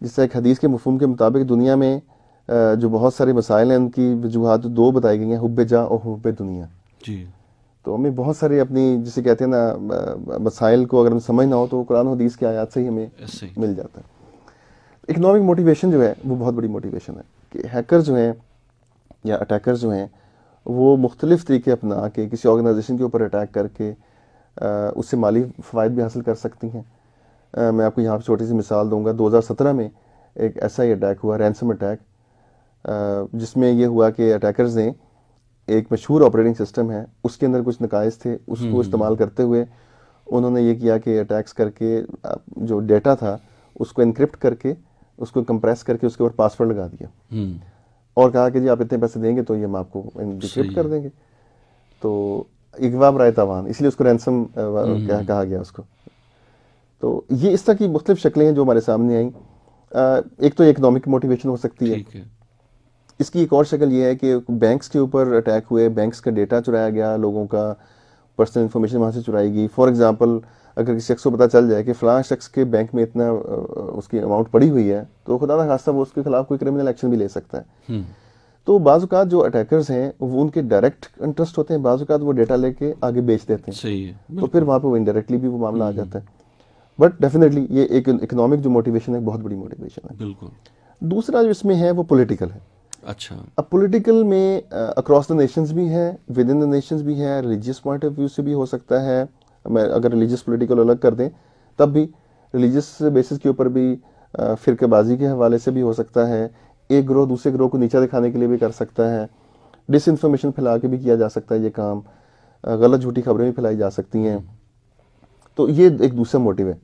जिससे एक हदीस के मफहम के मुताबिक दुनिया में जो बहुत सारे मसाइल हैं उनकी वजूहत दो बताई गई हैं हुब जा और हुब दुनिया जी तो हमें बहुत सारे अपनी जिसे कहते हैं ना मसाइल को अगर हम समझ ना हो तो कुरान हदीस के आयात से ही हमें मिल जाता है इकनॉमिक मोटिवेशन जो है वो बहुत बड़ी मोटिवेशन है कि हैकर जो हैं या अटैकर जो हैं वो मुख्तलिफ़ तरीके अपना के किसी ऑर्गेनाइजेशन के ऊपर अटैक करके उससे माली फ़वाद भी हासिल कर सकती हैं मैं आपको यहाँ पर छोटी सी मिसाल दूंगा सत्रह में एक ऐसा ही अटैक हुआ रैंसम अटैक जिसमें यह हुआ कि अटैकर्स ने एक मशहूर ऑपरेटिंग सिस्टम है उसके अंदर कुछ नकायज थे उसको हम्म। इस्तेमाल करते हुए उन्होंने ये किया कि अटैक्स करके जो डेटा था उसको इनक्रिप्ट करके उसको कंप्रेस करके उसके ऊपर पासवर्ड लगा दिया हम्म। और कहा कि जी आप इतने पैसे देंगे तो ये हम आपको डिक्रिप्ट कर देंगे तो इकबाब राय तवान इसलिए उसको रैनसम हम्म, कहा, हम्म। कहा गया उसको तो ये इस तरह की मुख्तलिफ शक्लें हैं जो हमारे सामने आई एक तो इकनॉमिक मोटिवेशन हो सकती है।, है इसकी एक और शक्ल ये है कि बैंक्स के ऊपर अटैक हुए बैंक्स का डेटा चुराया गया लोगों का पर्सनल इन्फॉर्मेशन वहाँ से चुराई गई फॉर एग्ज़ाम्पल अगर किसी शख्स को पता चल जाए कि फलां शख्स के बैंक में इतना उसकी अमाउंट पड़ी हुई है तो खुदा ना खास्ता वो उसके खिलाफ कोई क्रिमिनल एक्शन भी ले सकता है हम्म। तो बाजूकात जो अटैकर्स हैं वो उनके डायरेक्ट इंटरेस्ट होते हैं बाजूकात वो डेटा लेके आगे बेच देते हैं सही है तो फिर वहाँ पर वो इनडायरेक्टली भी वो मामला आ हम्म। जाता है बट डेफिनेटली ये एक इकोनॉमिक जो मोटिवेशन है बहुत बड़ी मोटिवेशन है बिल्कुल दूसरा जो इसमें है वो पोलिटिकल है अच्छा अब पोलिटिकल में अक्रॉस द नेशंस भी है विद इन द नेशंस भी है रिलीजियस पॉइंट ऑफ व्यू से भी हो सकता है मैं अगर रिलीजियस पोलिटिकल अलग कर दें तब भी रिलीजियस बेसिस के ऊपर भी फिरकेबाजी के हवाले से भी हो सकता है एक ग्रोह दूसरे ग्रोह को नीचा दिखाने के लिए भी कर सकता है डिस इन्फॉर्मेशन फैला के भी किया जा सकता है ये काम गलत झूठी खबरें भी फैलाई जा सकती हैं तो ये एक दूसरा मोटिव है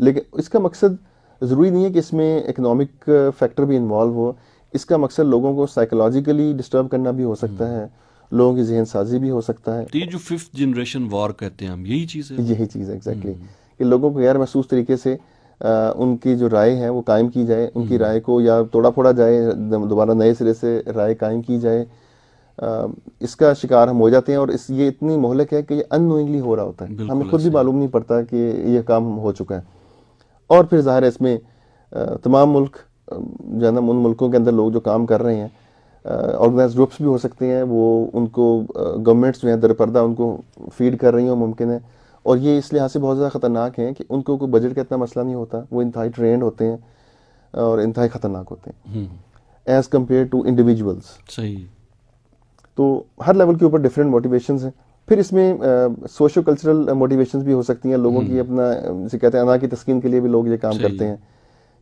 लेकिन इसका मकसद ज़रूरी नहीं है कि इसमें इकनॉमिक फैक्टर भी इन्वॉल्व हो इसका मकसद लोगों को साइकोलॉजिकली डिस्टर्ब करना भी हो सकता हम्म। है लोगों की जहन साजी भी हो सकता है तो ये जो फिफ्थ जनरेशन वॉर कहते हैं हम यही चीज़ है यही चीज़ है एग्जैक्टली हम्म। कि लोगों को गैर महसूस तरीके से आ, उनकी जो राय है वो कायम की जाए उनकी हम्म। राय को या तोड़ा फोड़ा जाए दोबारा नए सिरे से राय कायम की जाए आ, इसका शिकार हम हो जाते हैं और इस ये इतनी मोहलक है कि ये अनोइंगली हो रहा होता है हमें खुद भी मालूम नहीं पड़ता कि यह काम हो चुका है और फिर ज़ाहिर है इसमें तमाम मुल्क जो है ना उन मुल्कों के अंदर लोग जो काम कर रहे हैं ऑर्गेनाइज ग्रुप्स भी हो सकती हैं वो उनको गवर्नमेंट्स जो हैं दरपर्दा उनको फीड कर रही हों मुमकिन है और ये इस लिहाज से बहुत ज़्यादा ख़तरनाक हैं कि उनको कोई बजट का इतना मसला नहीं होता वो इंतहाई ट्रेंड होते हैं और इंतहाई ख़तरनाक होते हैं एज़ कम्पेयर टू इंडिविजुअल्स सही तो हर लेवल के ऊपर डिफरेंट मोटिवेशन हैं फिर इसमें सोशो कल्चरल मोटिवेशन भी हो सकती हैं लोगों की हम्म। अपना जिसे कहते हैं अना की तस्किन के लिए भी लोग ये काम करते हैं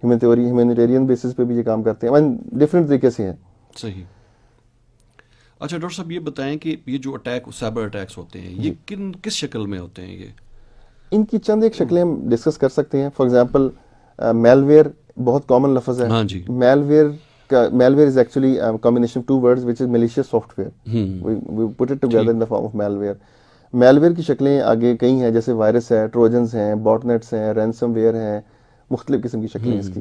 ह्यूमन ह्यूमनिटेरियन बेसिस पे भी ये काम करते हैं डिफरेंट तरीके से है सही अच्छा डॉक्टर साहब ये बताएं कि ये जो अटैक साइबर अटैक्स होते हैं ये किन किस शक्ल में होते हैं ये इनकी चंद एक शक्लें हम हम्म। डिस्कस कर सकते हैं फॉर एग्जाम्पल मेलवेयर बहुत कॉमन लफज है हाँ जी malware malware is actually combination two of which is which software malicious software hmm. we, we put it together in malware की शक्लें आगे कई हैं जैसे वायरस है ट्रोजन्स हैं बॉटनेट्स हैं रैनसम वेयर हैं मुख्तलिफ किस्म की शक्लें हम्म। इसकी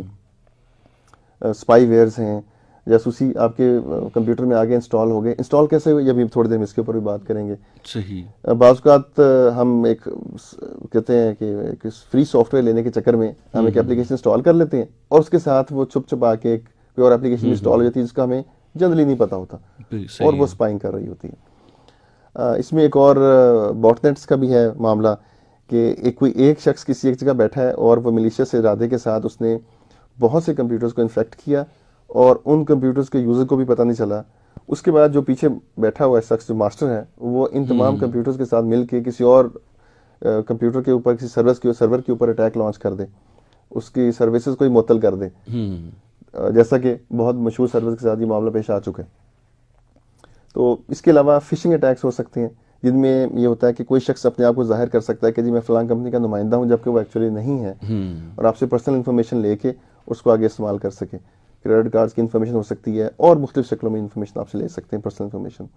स्पाई स्पाईवेयर्स हैं जासूसी आपके कंप्यूटर में आगे इंस्टॉल हो गए इंस्टॉल कैसे हुए ये भी थोड़ी देर में इसके ऊपर भी बात करेंगे सही बाज़ात हम एक कहते हैं कि फ्री सॉफ्टवेयर लेने के चक्कर में हम एक एप्लीकेशन हम्म, इंस्टॉल हम्म। कर लेते हैं और उसके साथ वो छुप छुपा के एक कोई और एप्लीकेशन इंस्टॉल हो हम्म। जाती है जिसका हमें जनरली नहीं पता होता और वो स्पाइंग कर रही होती है इसमें एक और बॉटनेट्स का भी है मामला कि एक कोई एक शख्स किसी एक जगह बैठा है और वो मिलिशिया से इरादे के साथ उसने बहुत से कंप्यूटर्स को इन्फेक्ट किया और उन कंप्यूटर्स के यूज़र को भी पता नहीं चला उसके बाद जो पीछे बैठा हुआ शख्स जो मास्टर है वो इन हम्म। तमाम कंप्यूटर्स के साथ मिल किसी और कंप्यूटर के ऊपर किसी सर्विस के सर्वर के ऊपर अटैक लॉन्च कर दे उसकी सर्विसेज को ही मुतल कर दे हम्म। जैसा कि बहुत मशहूर सर्विस के साथ ये मामला पेश आ चुका है तो इसके अलावा फिशिंग अटैक्स हो सकते हैं जिनमें ये होता है कि कोई शख्स अपने आप को जाहिर कर सकता है कि जी मैं फलां कंपनी का नुमाइंदा हूँ जबकि वो एक्चुअली नहीं है हम्म। और आपसे पर्सनल इन्फॉर्मेशन लेके उसको आगे इस्तेमाल कर सके क्रेडिट कार्ड्स की इन्फॉर्मेशन हो सकती है और मुख्तलिफ शक्लों में इन्फॉर्मेशन आपसे ले सकते हैं पर्सनल इन्फॉर्मेशन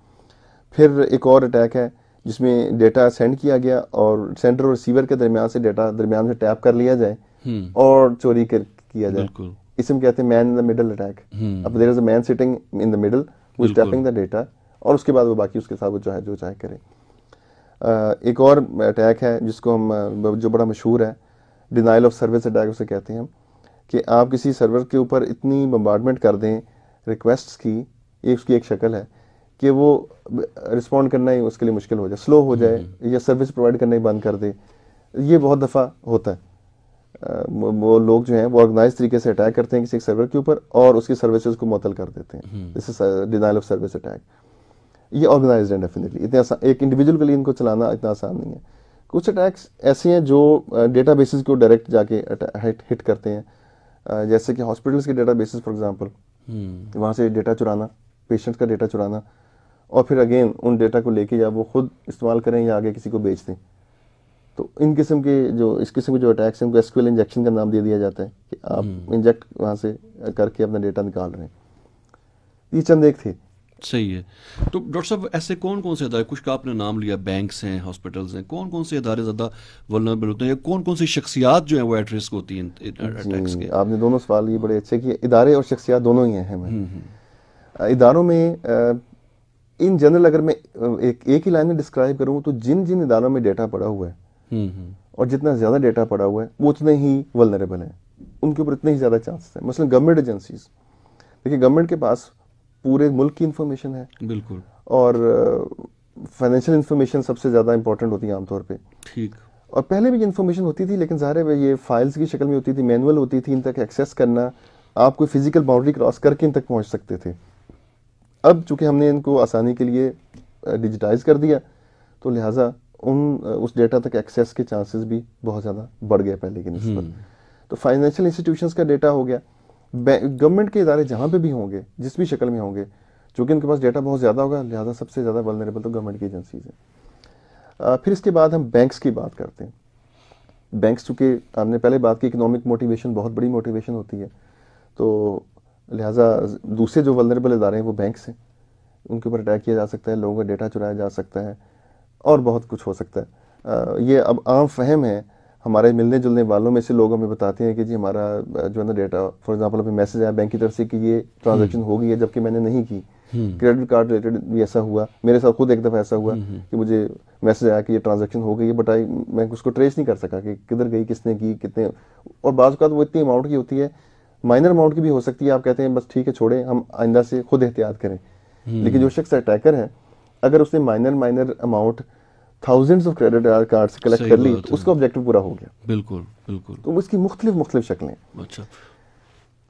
फिर एक और अटैक है जिसमें डेटा सेंड किया गया और सेंडर और रिसीवर के दरमियान से डेटा दरमियान से टैप कर लिया जाए हम्म। और चोरी कर किया जाए इसमें कहते हैं man in the middle attack अब there is a man sitting in the middle tapping the data और उसके बाद वो बाकी उसके साथ वो चाहे जो चाहे करे एक और अटैक है जिसको हम जो बड़ा मशहूर है डिनाइल ऑफ सर्विस अटैक उसे कहते हैं हम कि आप किसी सर्वर के ऊपर इतनी बम्बार्डमेंट कर दें रिक्वेस्ट्स की ये उसकी एक शक्ल है कि वो रिस्पॉन्ड करना ही उसके लिए मुश्किल हो जाए स्लो हो जाए हम्म। या सर्विस प्रोवाइड करना ही बंद कर दे ये बहुत दफ़ा होता है वो लोग जो हैं वो ऑर्गेनाइज तरीके से अटैक करते हैं किसी सर्वर के ऊपर और उसकी सर्विसेज को मुतल कर देते हैं जैसे डिनाइल ऑफ सर्विस अटैक ये ऑर्गेनाइज है डेफिनेटली इतने आसान एक इंडिविजुअल के लिए इनको चलाना इतना आसान नहीं है कुछ अटैक्स ऐसे हैं जो डेटा बेसिस को डायरेक्ट जाके हिट करते हैं जैसे कि हॉस्पिटल्स के डेटा बेसिस फॉर एग्जाम्पल वहाँ से डेटा चुराना पेशेंट्स का डेटा चुराना और फिर अगेन उन डेटा को लेके या वो खुद इस्तेमाल करें या आगे किसी को बेच दें तो इन किस्म के जो इस किस्म के जो अटैक्स हैं उनको एसक्यूएल इंजेक्शन का नाम दे दिया जाता है कि आप इंजेक्ट हम्म। वहाँ से करके अपना डेटा निकाल रहे हैं ये चंद एक थे सही है तो डॉक्टर साहब ऐसे कौन कौन से अदारे कुछ का आपने नाम लिया बैंक्स हैं हॉस्पिटल्स हैं कौन कौन से अदारे ज़्यादा वलनरेबल होते हैं या कौन कौन सी शख्सियात जो है वो एट रिस्क होती हैं अटैक्स uh, के आपने दोनों सवाल ये बड़े अच्छे किए इदारे और शख्सियात दोनों ही हैं हम्म, हम्म। इदारों में इन जनरल अगर मैं एक एक ही लाइन में डिस्क्राइब करूँ तो जिन जिन इदारों में डेटा पड़ा हुआ है हम्म, और जितना ज़्यादा डेटा पड़ा हुआ है वो उतने ही वलनरेबल हैं उनके ऊपर इतने ही ज़्यादा चांसेस हैं मसलन गवर्नमेंट एजेंसीज़ देखिए गवर्नमेंट के पास पूरे मुल्क की इन्फॉर्मेशन है बिल्कुल और फाइनेंशियल uh, इन्फॉर्मेशन सबसे ज़्यादा इंपॉर्टेंट होती है आमतौर पर ठीक और पहले भी इन्फॉर्मेशन होती थी लेकिन ज़ाहिर है ये फाइल्स की शक्ल में होती थी मैनुअल होती थी इन तक एक्सेस करना आप कोई फिज़िकल बाउंड्री क्रॉस करके इन तक पहुंच सकते थे अब चूंकि हमने इनको आसानी के लिए डिजिटाइज uh, कर दिया तो लिहाजा उन uh, उस डेटा तक एक्सेस के चांसेस भी बहुत ज़्यादा बढ़ गए पहले के हम्म। नस्बत तो फाइनेंशियल इंस्टीट्यूशंस का डेटा हो गया गवर्नमेंट के इदारे जहाँ पे भी होंगे जिस भी शक्ल में होंगे चूँकि उनके पास डेटा बहुत ज़्यादा होगा लिहाजा सबसे ज़्यादा वलनरेबल तो गवर्नमेंट की एजेंसीज हैं फिर इसके बाद हम बैंक्स की बात करते हैं बैंक्स चूँकि हमने पहले बात की इकनॉमिक मोटिवेशन बहुत बड़ी मोटिवेशन होती है तो लिहाजा दूसरे जो वलनरेबल इदारे हैं वो बैंक्स हैं उनके ऊपर अटैक किया जा सकता है लोगों का डेटा चुराया जा सकता है और बहुत कुछ हो सकता है ये अब आम फहम है हमारे मिलने जुलने वालों में से लोग हमें बताते हैं कि जी हमारा जो है ना डेटा फॉर एग्जांपल हमें मैसेज आया बैंक की तरफ से कि ये ट्रांजेक्शन हो गई है जबकि मैंने नहीं की क्रेडिट कार्ड रिलेटेड भी ऐसा हुआ मेरे साथ खुद एक दफ़ा ऐसा हुआ हम्म, हम्म। कि मुझे मैसेज आया कि ये ट्रांजेक्शन हो गई है बट आई मैं उसको ट्रेस नहीं कर सका कि किधर गई किसने की कितने और बाद तो वो इतनी अमाउंट की होती है माइनर अमाउंट की भी हो सकती है आप कहते हैं बस ठीक है छोड़ें हम आइंदा से खुद एहतियात करें हम्म। लेकिन जो शख्स अटैकर है अगर उसने minor minor amount thousands of credit card collect कर ली तो उसका ऑब्जेक्टिव पूरा हो गया बिल्कुल बिल्कुल तो उसकी मुख्तलिफ मुख्तलिफ शक्लें अच्छा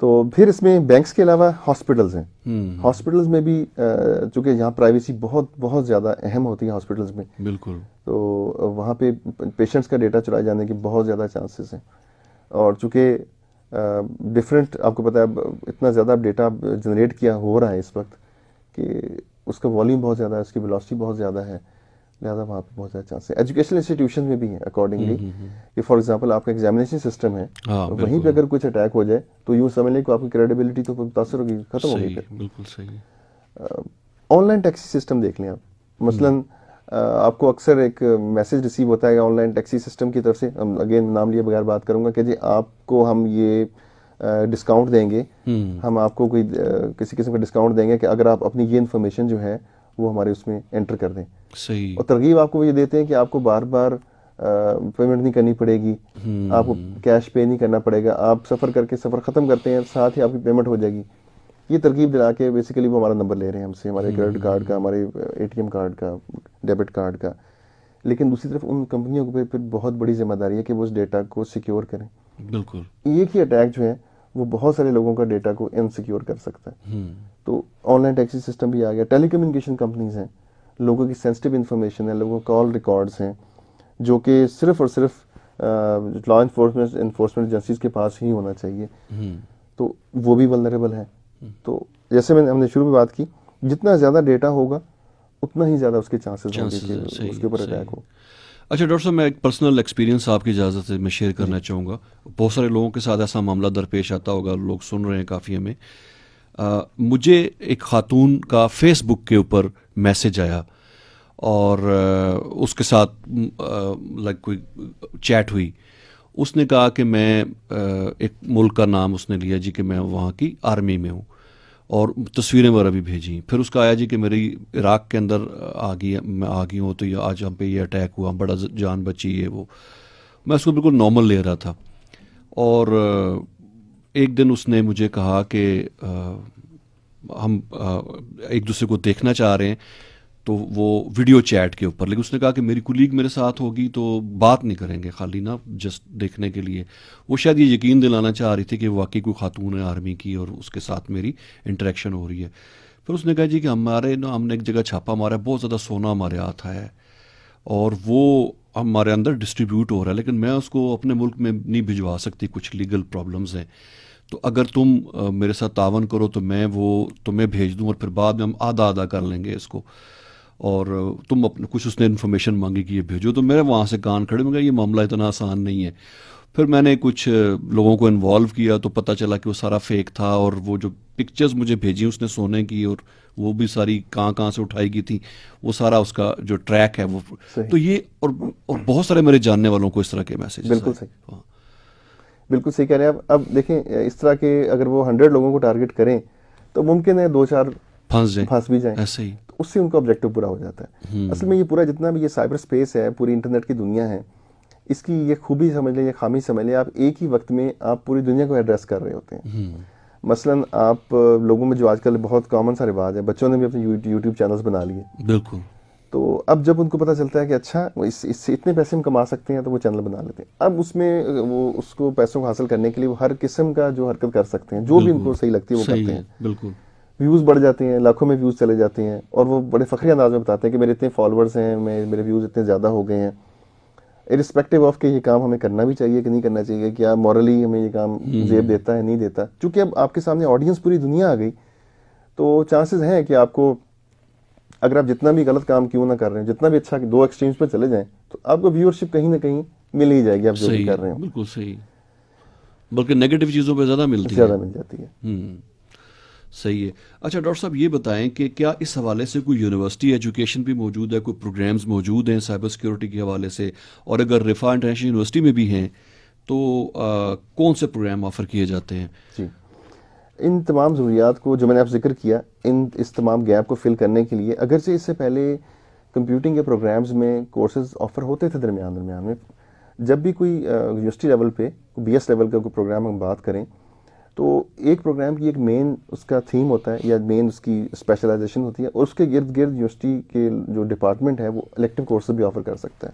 तो फिर इसमें बैंक्स के अलावा हॉस्पिटल्स हैं हॉस्पिटल्स हम्म, हम्म। में भी चूंकि यहाँ प्राइवेसी बहुत बहुत ज़्यादा अहम होती है हॉस्पिटल्स में बिल्कुल तो वहाँ पे पेशेंट्स का डेटा चुराए जाने के बहुत ज़्यादा चांसेस हैं और चूंकि डिफरेंट आपको पता है इतना ज़्यादा डेटा जनरेट किया हो रहा है इस वक्त कि उसका वॉल्यूम बहुत ज़्यादा है उसकी वेलोसिटी बहुत ज़्यादा है लिहाजा वहाँ पर बहुत ज़्यादा चांस है एजुकेशन इंस्टीट्यूशन में भी हम्म, हम्म, हम्म। है अकॉर्डिंगली कि फॉर एग्जाम्पल आपका एग्जामिनेशन सिस्टम है तो वहीं पर अगर कुछ अटैक हो जाए तो यूँ समझ लें कि आपकी क्रेडिबिलिटी तो मुतासर होगी खत्म होगी बिल्कुल सही ऑनलाइन टैक्सी सिस्टम देख लें आप मसलन आपको अक्सर एक मैसेज रिसीव होता है ऑनलाइन टैक्सी सिस्टम की तरफ से अगेन नाम लिए बगैर बात करूंगा कि जी आपको हम ये डिस्काउंट देंगे हम आपको कोई किसी किस्म का डिस्काउंट देंगे कि अगर आप अपनी ये इन्फॉर्मेशन जो है वो हमारे उसमें एंटर कर दें सही और तरगीब आपको ये देते हैं कि आपको बार बार पेमेंट नहीं करनी पड़ेगी हम्म। आपको कैश पे नहीं करना पड़ेगा आप सफ़र करके सफ़र ख़त्म करते हैं साथ ही आपकी पेमेंट हो जाएगी ये तरकीब दिला के बेसिकली वो हमारा नंबर ले रहे हैं हमसे हमारे क्रेडिट हम्म। कार्ड का हमारे एटीएम कार्ड का डेबिट कार्ड का लेकिन दूसरी तरफ उन कंपनियों के फिर बहुत बड़ी जिम्मेदारी है कि वो उस डेटा को सिक्योर करें बिल्कुल एक ही अटैक जो है वो बहुत सारे लोगों का डेटा को इनसिक्योर कर सकता है हम्म। तो ऑनलाइन टैक्सी सिस्टम भी आ गया टेली कंपनीज हैं लोगों की सेंसिटिव इन्फॉर्मेशन है लोगों का कॉल रिकॉर्ड्स हैं जो कि सिर्फ और सिर्फ लॉ इन्फोर्समेंट इन्फोर्समेंट एजेंसीज के पास ही होना चाहिए हम्म। तो वो भी वनरेबल है हम्म। तो जैसे मैंने हमने शुरू में बात की जितना ज़्यादा डेटा होगा उतना ही ज़्यादा उसके चांसेस होंगे उसके ऊपर अटैक हो अच्छा डॉक्टर साहब मैं एक पर्सनल एक्सपीरियंस आपकी इजाज़त से मैं शेयर करना चाहूँगा बहुत सारे लोगों के साथ ऐसा मामला दरपेश आता होगा लोग सुन रहे हैं काफ़ी हमें मुझे एक ख़ातून का फेसबुक के ऊपर मैसेज आया और आ, उसके साथ लाइक कोई चैट हुई उसने कहा कि मैं आ, एक मुल्क का नाम उसने लिया जी कि मैं वहाँ की आर्मी में हूँ और तस्वीरें वगैरह भी भेजी फिर उसका आया जी कि मेरी इराक़ के अंदर आ गई मैं आ गई हूँ तो ये आज हम पे ये अटैक हुआ बड़ा जान बची ये वो मैं उसको बिल्कुल नॉर्मल ले रहा था और एक दिन उसने मुझे कहा कि हम आ, एक दूसरे को देखना चाह रहे हैं तो वो वीडियो चैट के ऊपर लेकिन उसने कहा कि मेरी कुलीग मेरे साथ होगी तो बात नहीं करेंगे खाली ना जस्ट देखने के लिए वो शायद ये यकीन दिलाना चाह रही थी कि वाकई कोई खातून है आर्मी की और उसके साथ मेरी इंटरेक्शन हो रही है फिर उसने कहा जी कि हमारे ना हमने एक जगह छापा मारा है बहुत ज़्यादा सोना हमारे हाथ है और वो हमारे अंदर डिस्ट्रीब्यूट हो रहा है लेकिन मैं उसको अपने मुल्क में नहीं भिजवा सकती कुछ लीगल प्रॉब्लम्स हैं तो अगर तुम आ, मेरे साथ तावन करो तो मैं वो तुम्हें भेज दूँ और फिर बाद में हम आधा आधा कर लेंगे इसको और तुम अपने कुछ उसने इन्फॉर्मेशन मांगी कि ये भेजो तो मेरे वहाँ से कान खड़े मगर ये मामला इतना आसान नहीं है फिर मैंने कुछ लोगों को इन्वॉल्व किया तो पता चला कि वो सारा फेक था और वो जो पिक्चर्स मुझे भेजी उसने सोने की और वो भी सारी कहाँ कहाँ से उठाई गई थी वो सारा उसका जो ट्रैक है वो तो ये और और बहुत सारे मेरे जानने वालों को इस तरह के मैसेज बिल्कुल सही हाँ। बिल्कुल सही कह रहे हैं आप अब देखें इस तरह के अगर वो हंड्रेड लोगों को टारगेट करें तो मुमकिन है दो चार फंस जाए फंस भी जाए ऐसे ही तो उससे उनका ऑब्जेक्टिव पूरा हो जाता है हम्म। असल में ये पूरा जितना भी ये साइबर स्पेस है पूरी इंटरनेट की दुनिया है इसकी ये खूबी समझ लें या खामी समझ लें आप एक ही वक्त में आप पूरी दुनिया को एड्रेस कर रहे होते हैं हम्म। मसलन आप लोगों में जो आजकल बहुत कॉमन सा रिवाज है बच्चों ने भी अपने यूट्यूब चैनल्स बना लिए बिल्कुल तो अब जब उनको पता चलता है कि अच्छा इस इससे इतने पैसे हम कमा सकते हैं तो वो चैनल बना लेते हैं अब उसमें वो उसको पैसों को हासिल करने के लिए वो हर किस्म का जो हरकत कर सकते हैं जो भी उनको सही लगती है वो करते हैं बिल्कुल व्यूज़ बढ़ जाते हैं लाखों में व्यूज़ चले जाते हैं और वो बड़े फ़खरी अंदाज में बताते हैं कि मेरे इतने फॉलोअर्स हैं मेरे व्यूज़ इतने ज़्यादा हो गए हैं इरिस्पेक्टिव ऑफ के ये काम हमें करना भी चाहिए कि नहीं करना चाहिए क्या मॉरली हमें ये काम हम्म। जेब देता है नहीं देता चूंकि अब आपके सामने ऑडियंस पूरी दुनिया आ गई तो चांसेस हैं कि आपको अगर आप जितना भी गलत काम क्यों ना कर रहे हैं जितना भी अच्छा दो एक्सट्रीम्स पर चले जाएं तो आपको व्यूअरशिप कहीं ना कहीं मिल ही जाएगी आप जो भी कर रहे हो बिल्कुल सही बल्कि नेगेटिव चीज़ों पर ज़्यादा मिलती ज़्यादा मिल जाती है हम्म। सही है अच्छा डॉक्टर साहब ये बताएं कि क्या इस हवाले से कोई यूनिवर्सिटी एजुकेशन भी मौजूद है कोई प्रोग्राम्स मौजूद हैं साइबर सिक्योरिटी के हवाले से और अगर रिफा इंटरनेशनल यूनिवर्सिटी में भी हैं तो आ, कौन से प्रोग्राम ऑफ़र किए जाते हैं जी इन तमाम ज़रूरियात को जो मैंने आप जिक्र किया इन इस तमाम गैप को फिल करने के लिए से इससे पहले कंप्यूटिंग के प्रोग्राम्स में कोर्सेज ऑफ़र होते थे दरमियान दरमियान में जब भी कोई यूनिवर्सिटी लेवल पे बी एस लेवल का कोई प्रोग्राम हम बात करें तो एक प्रोग्राम की एक मेन उसका थीम होता है या मेन उसकी स्पेशलाइजेशन होती है और उसके गिर्द गिर्द यूनिवर्सिटी के जो डिपार्टमेंट है वो इलेक्टिव कोर्सेज भी ऑफ़र कर सकता है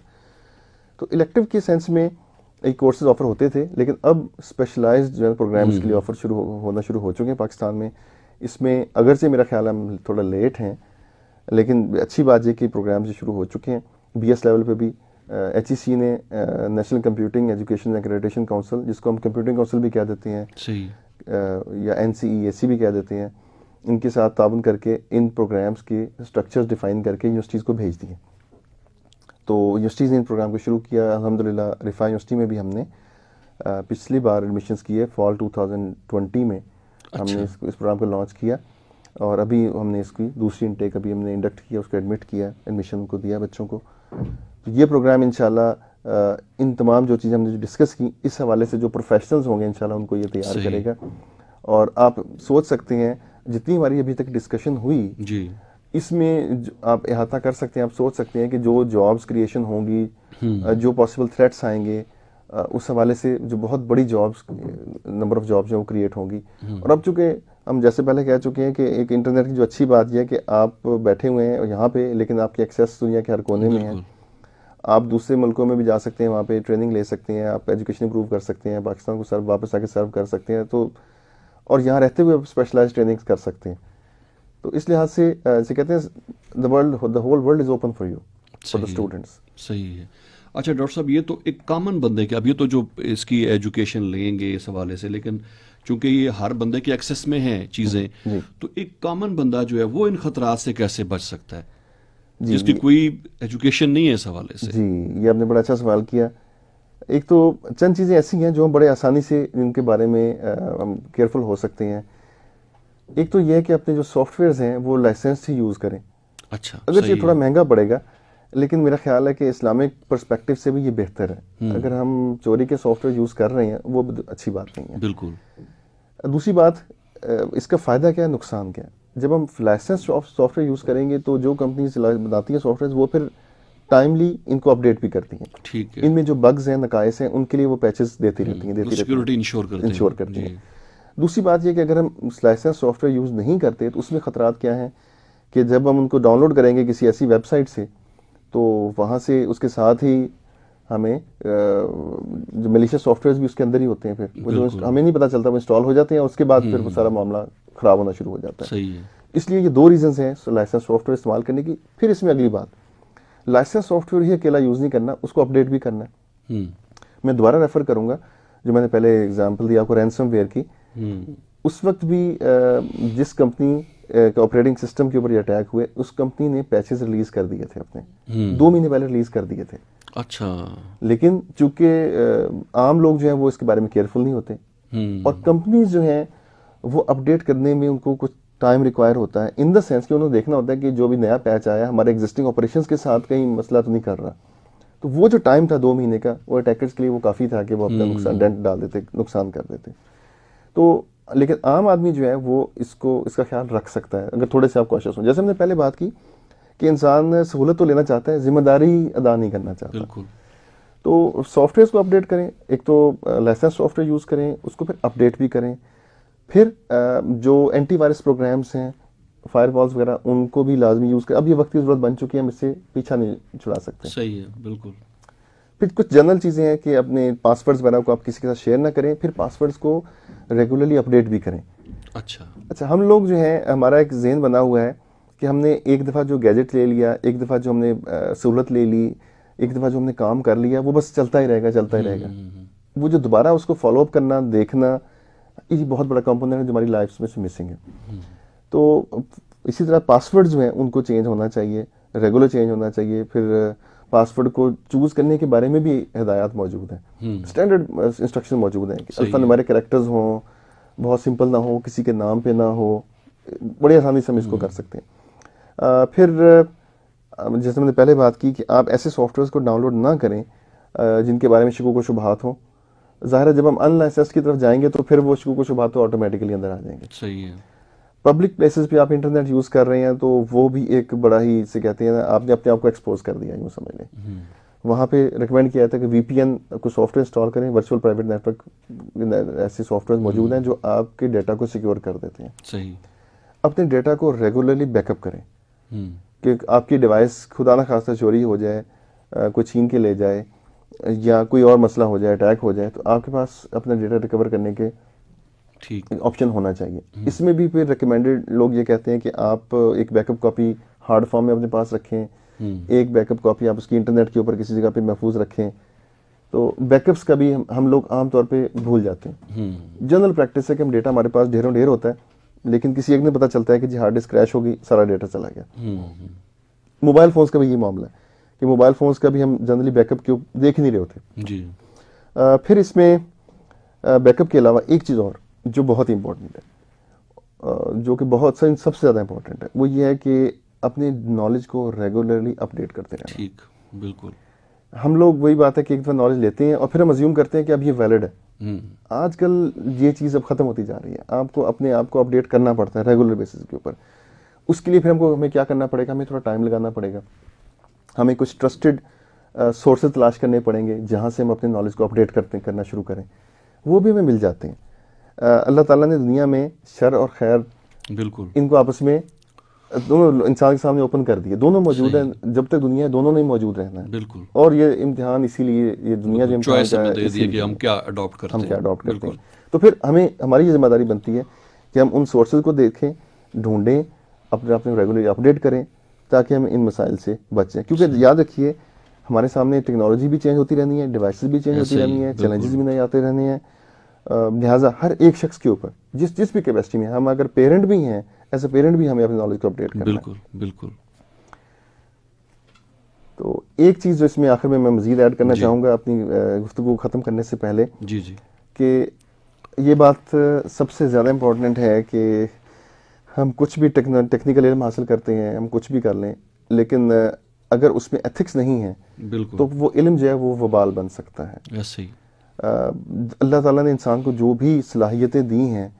तो इलेक्टिव के सेंस में एक कोर्सेज ऑफ़र होते थे लेकिन अब स्पेशलाइज जो है प्रोग्राम्स हम्म। के लिए ऑफ़र शुरू हो, होना शुरू हो चुके हैं पाकिस्तान में इसमें अगर से मेरा ख्याल हम थोड़ा लेट हैं लेकिन अच्छी बात यह कि प्रोग्राम से शुरू हो चुके हैं बी एस लेवल पर भी एच ई सी ने national computing education accreditation council जिसको हम कंप्यूटिंग काउंसिल भी कह देते हैं या एन सी भी कह देते हैं इनके साथ ताबन करके इन प्रोग्राम्स के स्ट्रक्चर्स डिफ़ाइन करके यूनिवर्सिटीज़ को भेज दिए तो यूनिवर्सिटीज़ ने इन प्रोग्राम को शुरू किया अलहमदिल्ला रिफा यूनिवर्सिटी में भी हमने पिछली बार एडमिशन्स किए फॉल 2020 में अच्छा। हमने इस, इस प्रोग्राम को लॉन्च किया और अभी हमने इसकी दूसरी इनटेक अभी हमने इंडक्ट किया उसको एडमिट किया एडमिशन को दिया बच्चों को तो ये प्रोग्राम इन इन तमाम जो चीज़ें हमने जो डिस्कस की इस हवाले से जो प्रोफेशनल्स होंगे इन उनको ये तैयार करेगा और आप सोच सकते हैं जितनी हमारी अभी तक डिस्कशन हुई जी इसमें आप अहाता कर सकते हैं आप सोच सकते हैं कि जो जॉब्स क्रिएशन होंगी हम्म। जो पॉसिबल थ्रेट्स आएंगे उस हवाले से जो बहुत बड़ी जॉब्स नंबर ऑफ जॉब्स हैं वो क्रिएट होंगी हम्म। और अब चूंकि हम जैसे पहले कह चुके हैं कि एक इंटरनेट की जो अच्छी बात यह है कि आप बैठे हुए हैं यहाँ पे लेकिन आपकी एक्सेस दुनिया के हर कोने में है आप दूसरे मुल्कों में भी जा सकते हैं वहाँ पे ट्रेनिंग ले सकते हैं आप एजुकेशन इंप्रूव कर सकते हैं पाकिस्तान को सर्व वापस आके सर्व कर सकते हैं तो और यहाँ रहते हुए आप स्पेशलाइज ट्रेनिंग कर सकते हैं तो इस लिहाज से जैसे कहते हैं the world the whole world is open for you for the students सही है अच्छा डॉक्टर साहब ये तो एक कॉमन बंदे के अब ये तो जो इसकी एजुकेशन लेंगे इस हवाले से लेकिन चूंकि ये हर बंदे के एक्सेस में हैं चीज़ें तो एक कॉमन बंदा जो है वो इन खतरा से कैसे बच सकता है जिसकी कोई एजुकेशन नहीं है इस हवाले से जी ये आपने बड़ा अच्छा सवाल किया एक तो चंद चीज़ें ऐसी हैं जो हम बड़े आसानी से इनके बारे में हम केयरफुल हो सकते हैं एक तो यह है कि अपने जो सॉफ्टवेयर हैं वो लाइसेंस ही यूज़ करें अच्छा अगर ये थोड़ा महंगा पड़ेगा लेकिन मेरा ख्याल है कि इस्लामिक परस्पेक्टिव से भी ये बेहतर है हम्म। अगर हम चोरी के सॉफ्टवेयर यूज़ कर रहे हैं वो अच्छी बात नहीं है बिल्कुल दूसरी बात इसका फ़ायदा क्या है नुकसान क्या है जब हम लाइसेंस सॉफ्टवेयर यूज़ करेंगे तो जो कंपनीज बनाती हैं सॉफ्टवेयर वो फिर टाइमली इनको अपडेट भी करती हैं ठीक है इनमें जो बग्स हैं नकायस हैं उनके लिए वो पैचेस देती हम्म, रहती हैं देती सिक्योरिटी इंश्योर करती इंश्योर करती हैं दूसरी बात यह कि अगर हम लाइसेंस सॉफ्टवेयर यूज़ नहीं करते तो उसमें खतरात क्या हैं कि जब हम उनको डाउनलोड करेंगे किसी ऐसी वेबसाइट से तो वहाँ से उसके साथ ही हमें जो मलेशिया सॉफ्टवेयर भी उसके अंदर ही होते हैं फिर वो जो हमें नहीं पता चलता वो इंस्टॉल हो जाते हैं उसके बाद फिर वो हम्म। सारा मामला ख़राब होना शुरू हो जाता है सही है इसलिए ये दो रीजंस हैं लाइसेंस सॉफ्टवेयर इस्तेमाल करने की फिर इसमें अगली बात लाइसेंस सॉफ्टवेयर ही अकेला यूज़ नहीं करना उसको अपडेट भी करना है हम्म। मैं दोबारा रेफर करूंगा जो मैंने पहले एग्जाम्पल दिया आपको रैनसम वेयर की हम्म। उस वक्त भी जिस कंपनी के ऑपरेटिंग सिस्टम के ऊपर ये अटैक हुए उस कंपनी ने पैचेस रिलीज कर दिए थे अपने हम्म। दो महीने पहले रिलीज कर दिए थे अच्छा लेकिन चूंकि आम लोग जो है वो इसके बारे में केयरफुल नहीं होते और कंपनीज जो हैं वो अपडेट करने में उनको कुछ टाइम रिक्वायर होता है इन द सेंस कि उन्हें देखना होता है कि जो भी नया पैच आया हमारे एग्जिस्टिंग ऑपरेशन के साथ कहीं मसला तो नहीं कर रहा तो वो जो टाइम था दो महीने का वो अटैकर्स के लिए वो काफ़ी था कि वो अपना हम्म। नुकसान डेंट डाल देते नुकसान कर देते तो लेकिन आम आदमी जो है वो इसको इसका ख्याल रख सकता है अगर थोड़े से आप कॉशियस हो जैसे हमने पहले बात की कि इंसान सहूलत तो लेना चाहता है जिम्मेदारी अदा नहीं करना चाहता तो सॉफ्टवेयर को अपडेट करें एक तो लाइसेंस सॉफ्टवेयर यूज़ करें उसको फिर अपडेट भी करें फिर जो एंटीवायरस प्रोग्राम्स हैं फायर वगैरह उनको भी लाजमी यूज़ करें अब ये वक्त की ज़रूरत बन चुकी है हम इससे पीछा नहीं छुड़ा सकते सही है बिल्कुल फिर कुछ जनरल चीज़ें हैं कि अपने पासवर्ड्स वगैरह को आप किसी के साथ शेयर ना करें फिर पासवर्ड्स को रेगुलरली अपडेट भी करें अच्छा अच्छा हम लोग जो है हमारा एक जेन बना हुआ है कि हमने एक दफ़ा जो गैजेट ले लिया एक दफ़ा जो हमने सहूलत ले ली एक दफ़ा जो हमने काम कर लिया वो बस चलता ही रहेगा चलता ही हम्म, रहेगा हम्म, हम्म। वो जो दोबारा उसको फॉलोअप करना देखना ये बहुत बड़ा कंपोनेंट है जो हमारी लाइफ में से मिसिंग है तो इसी तरह पासवर्ड जो हैं उनको चेंज होना चाहिए रेगुलर चेंज होना चाहिए फिर पासवर्ड uh, को चूज करने के बारे में भी हदायत हम्म। uh, मौजूद हैं स्टैंडर्ड इंस्ट्रक्शन मौजूद हैं हमारे करेक्टर्स हों बहुत सिंपल ना हो किसी के नाम पे ना हो बड़ी आसानी से हम इसको कर हम्म। सकते हैं uh, फिर जैसे मैंने पहले बात की कि आप ऐसे सॉफ्टवेयर को डाउनलोड ना करें जिनके बारे में शिको को शुभात हों ज़ाहिर है जब हम अनलाइसेंस की तरफ जाएंगे तो फिर वो कुछ बात ऑटोमेटिकली अंदर आ जाएंगे सही है पब्लिक प्लेसेस पे आप इंटरनेट यूज़ कर रहे हैं तो वो भी एक बड़ा ही से कहते हैं आपने अपने आप को एक्सपोज कर दिया यूँ समझ लें हम्म। वहाँ पे रिकमेंड किया था कि वी पी एन को सॉफ्टवेयर इंस्टॉल करें वर्चुअल प्राइवेट नेटवर्क ऐसे सॉफ्टवेयर मौजूद हैं हम्म। जो आपके डेटा को सिक्योर कर देते हैं सही अपने डेटा को रेगुलरली बैकअप करें हम्म। कि आपकी डिवाइस खुदा ना खासा चोरी हो जाए कोई छीन के ले जाए या कोई और मसला हो जाए अटैक हो जाए तो आपके पास अपना डेटा रिकवर करने के ठीक ऑप्शन होना चाहिए हम्म। इसमें भी फिर रिकमेंडेड लोग ये कहते हैं कि आप एक बैकअप कॉपी हार्ड फॉर्म में अपने पास रखें हम्म। एक बैकअप कॉपी आप उसकी इंटरनेट के ऊपर किसी जगह पे महफूज रखें तो बैकअप्स का भी हम, लोग आमतौर पे भूल जाते हैं जनरल हम्म। प्रैक्टिस है कि हम डेटा हमारे पास ढेरों ढेर होता है लेकिन किसी एक ने पता चलता है कि जी हार्ड डिस्क क्रैश होगी सारा डेटा चला गया मोबाइल फोन्स का भी ये मामला है कि मोबाइल फ़ोन्स का भी हम जनरली बैकअप क्यों देख नहीं रहे होते जी आ, फिर इसमें बैकअप के अलावा एक चीज़ और जो बहुत ही इम्पोर्टेंट है जो कि बहुत सबसे ज़्यादा इम्पोर्टेंट है वो ये है कि अपने नॉलेज को रेगुलरली अपडेट करते रहना ठीक बिल्कुल हम लोग वही बात है कि एक बार नॉलेज लेते हैं और फिर हम अज्यूम करते हैं कि अब ये वैलिड है हम्म। आजकल ये चीज़ अब ख़त्म होती जा रही है आपको अपने आप को अपडेट करना पड़ता है रेगुलर बेसिस के ऊपर उसके लिए फिर हमको हमें क्या करना पड़ेगा हमें थोड़ा टाइम लगाना पड़ेगा हमें कुछ ट्रस्टेड सोर्सेज uh, तलाश करने पड़ेंगे जहाँ से हम अपने नॉलेज को अपडेट करते करना शुरू करें वो भी हमें मिल जाते हैं uh, अल्लाह ताला ने दुनिया में शर और खैर बिल्कुल इनको आपस में दोनों इंसान के सामने ओपन कर दिए दोनों मौजूद हैं जब तक दुनिया है दोनों ने मौजूद रहना है बिल्कुल और ये इम्तिहान इसीलिए ये दुनिया मतलब जो हम क्या अडोप्ट करते हैं तो फिर हमें हमारी ये जिम्मेदारी बनती है कि हम उन सोर्सेज को देखें ढूंढें अपने आप रेगुलरली अपडेट करें ताकि हम इन मसाइल से बचें क्योंकि याद रखिए हमारे सामने टेक्नोलॉजी भी चेंज होती रहनी है डिवाइस भी चेंज होती रहनी है चैलेंजेस भी नहीं आते रहने हैं लिहाजा हर एक शख्स के ऊपर जिस जिस भी कैपेसिटी में हम अगर पेरेंट भी हैं एज ए पेरेंट भी हमें अपनी नॉलेज को अपडेट करना बिल्कुल बिल्कुल तो एक चीज़ जो इसमें आखिर में मैं मजीद ऐड करना चाहूंगा अपनी गुफ्तु ख़त्म करने से पहले जी जी कि ये बात सबसे ज़्यादा इम्पोर्टेंट है कि हम कुछ भी टेक्निकल इलम हासिल करते हैं हम कुछ भी कर लें लेकिन अगर उसमें एथिक्स नहीं है तो वो इलम जो है वो वबाल बन सकता है अल्लाह ताला ने इंसान को जो भी सलाहियतें दी हैं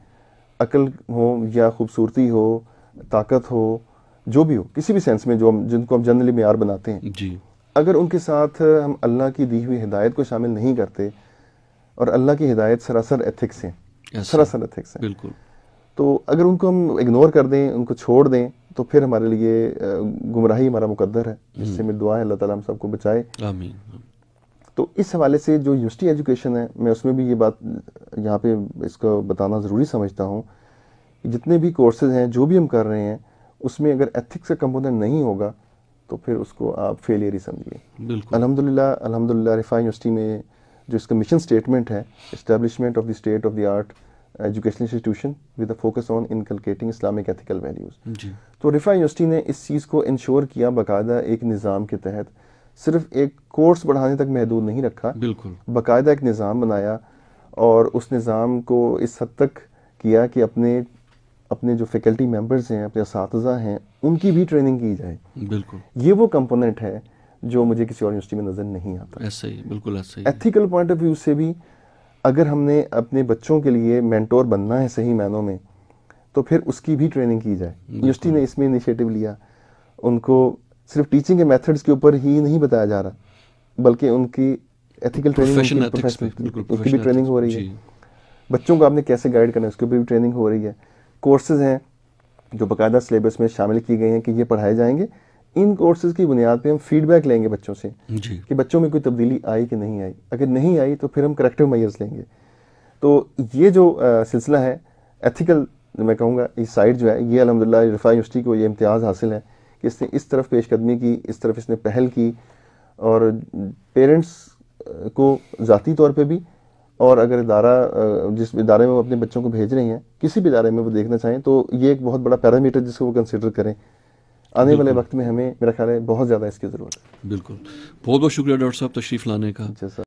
अकल हो या खूबसूरती हो ताकत हो जो भी हो किसी भी सेंस में जो हम जिनको हम जनरली मैार बनाते हैं जी अगर उनके साथ हम अल्लाह की दी हुई हिदायत को शामिल नहीं करते और अल्लाह की हिदायत सरासर एथिक्स है सरासर एथिक्स है बिल्कुल तो अगर उनको हम इग्नोर कर दें उनको छोड़ दें तो फिर हमारे लिए गुमराही हमारा मुकद्दर है हम्म। जिससे मेरी दुआ है अल्लाह ताला हम सबको बचाए आमीन तो इस हवाले से जो यूनिवर्सिटी एजुकेशन है मैं उसमें भी ये बात यहाँ पे इसको बताना ज़रूरी समझता हूँ जितने भी कोर्सेज हैं जो भी हम कर रहे हैं उसमें अगर एथिक्स का कंपोनेंट नहीं होगा तो फिर उसको आप फेलियर ही समझिए अलहमदिल्ला अलहमदिल्ला रिफा यूनिवर्सिटी में जो इसका मिशन स्टेटमेंट है establishment of the state of the art educational institution with a focus on inculcating Islamic ethical values तो रिफा यूनिवर्सिटी ने इस चीज़ को इंश्योर किया बाकायदा एक निज़ाम के तहत सिर्फ एक कोर्स बढ़ाने तक महदूद नहीं रखा बिल्कुल बाकायदा एक निज़ाम बनाया और उस निज़ाम को इस हद तक किया कि अपने अपने जो फैकल्टी मेम्बर्स हैं अपने इस हैं उनकी भी ट्रेनिंग की जाए बिल्कुल ये वो कंपोनेंट है जो मुझे किसी और यूनिवर्सिटी में नज़र नहीं आता ऐसा ही बिल्कुल ऐसा ही एथिकल पॉइंट ऑफ व्यू से भी अगर हमने अपने बच्चों के लिए मेंटोर बनना है सही मायनों में तो फिर उसकी भी ट्रेनिंग की जाए यूनिवर्सिटी ने इसमें इनिशिएटिव लिया उनको सिर्फ टीचिंग के मेथड्स के ऊपर ही नहीं बताया जा रहा बल्कि उनकी एथिकल ट्रेनिंग उसकी भी ट्रेनिंग हो रही है बच्चों को आपने कैसे गाइड करना है उसके ऊपर भी ट्रेनिंग हो रही है कोर्सेज हैं जो बाकायदा सिलेबस में शामिल की गई हैं कि ये पढ़ाए जाएंगे इन कोर्सेज की बुनियाद पे हम फीडबैक लेंगे बच्चों से जी। कि बच्चों में कोई तब्दीली आई कि नहीं आई अगर नहीं आई तो फिर हम करेक्टिव मैयर्स लेंगे तो ये जो सिलसिला है एथिकल मैं कहूँगा इस साइड जो है ये अलहमदिल्ला रफ़ा यूनिवर्सिटी को ये इम्तियाज़ हासिल है कि इसने इस तरफ पेशकदमी की इस तरफ इसने पहल की और पेरेंट्स को ज़ाती तौर पर भी और अगर इदारा जिस इदारे में वो अपने बच्चों को भेज रही हैं किसी भी इदारे में वो देखना चाहें तो ये एक बहुत बड़ा पैरामीटर जिसको वो कंसिडर करें आने वाले वक्त में हमें मेरा ख्याल है बहुत ज़्यादा इसकी ज़रूरत है बिल्कुल बहुत बहुत शुक्रिया डॉक्टर साहब तशरीफ़ लाने का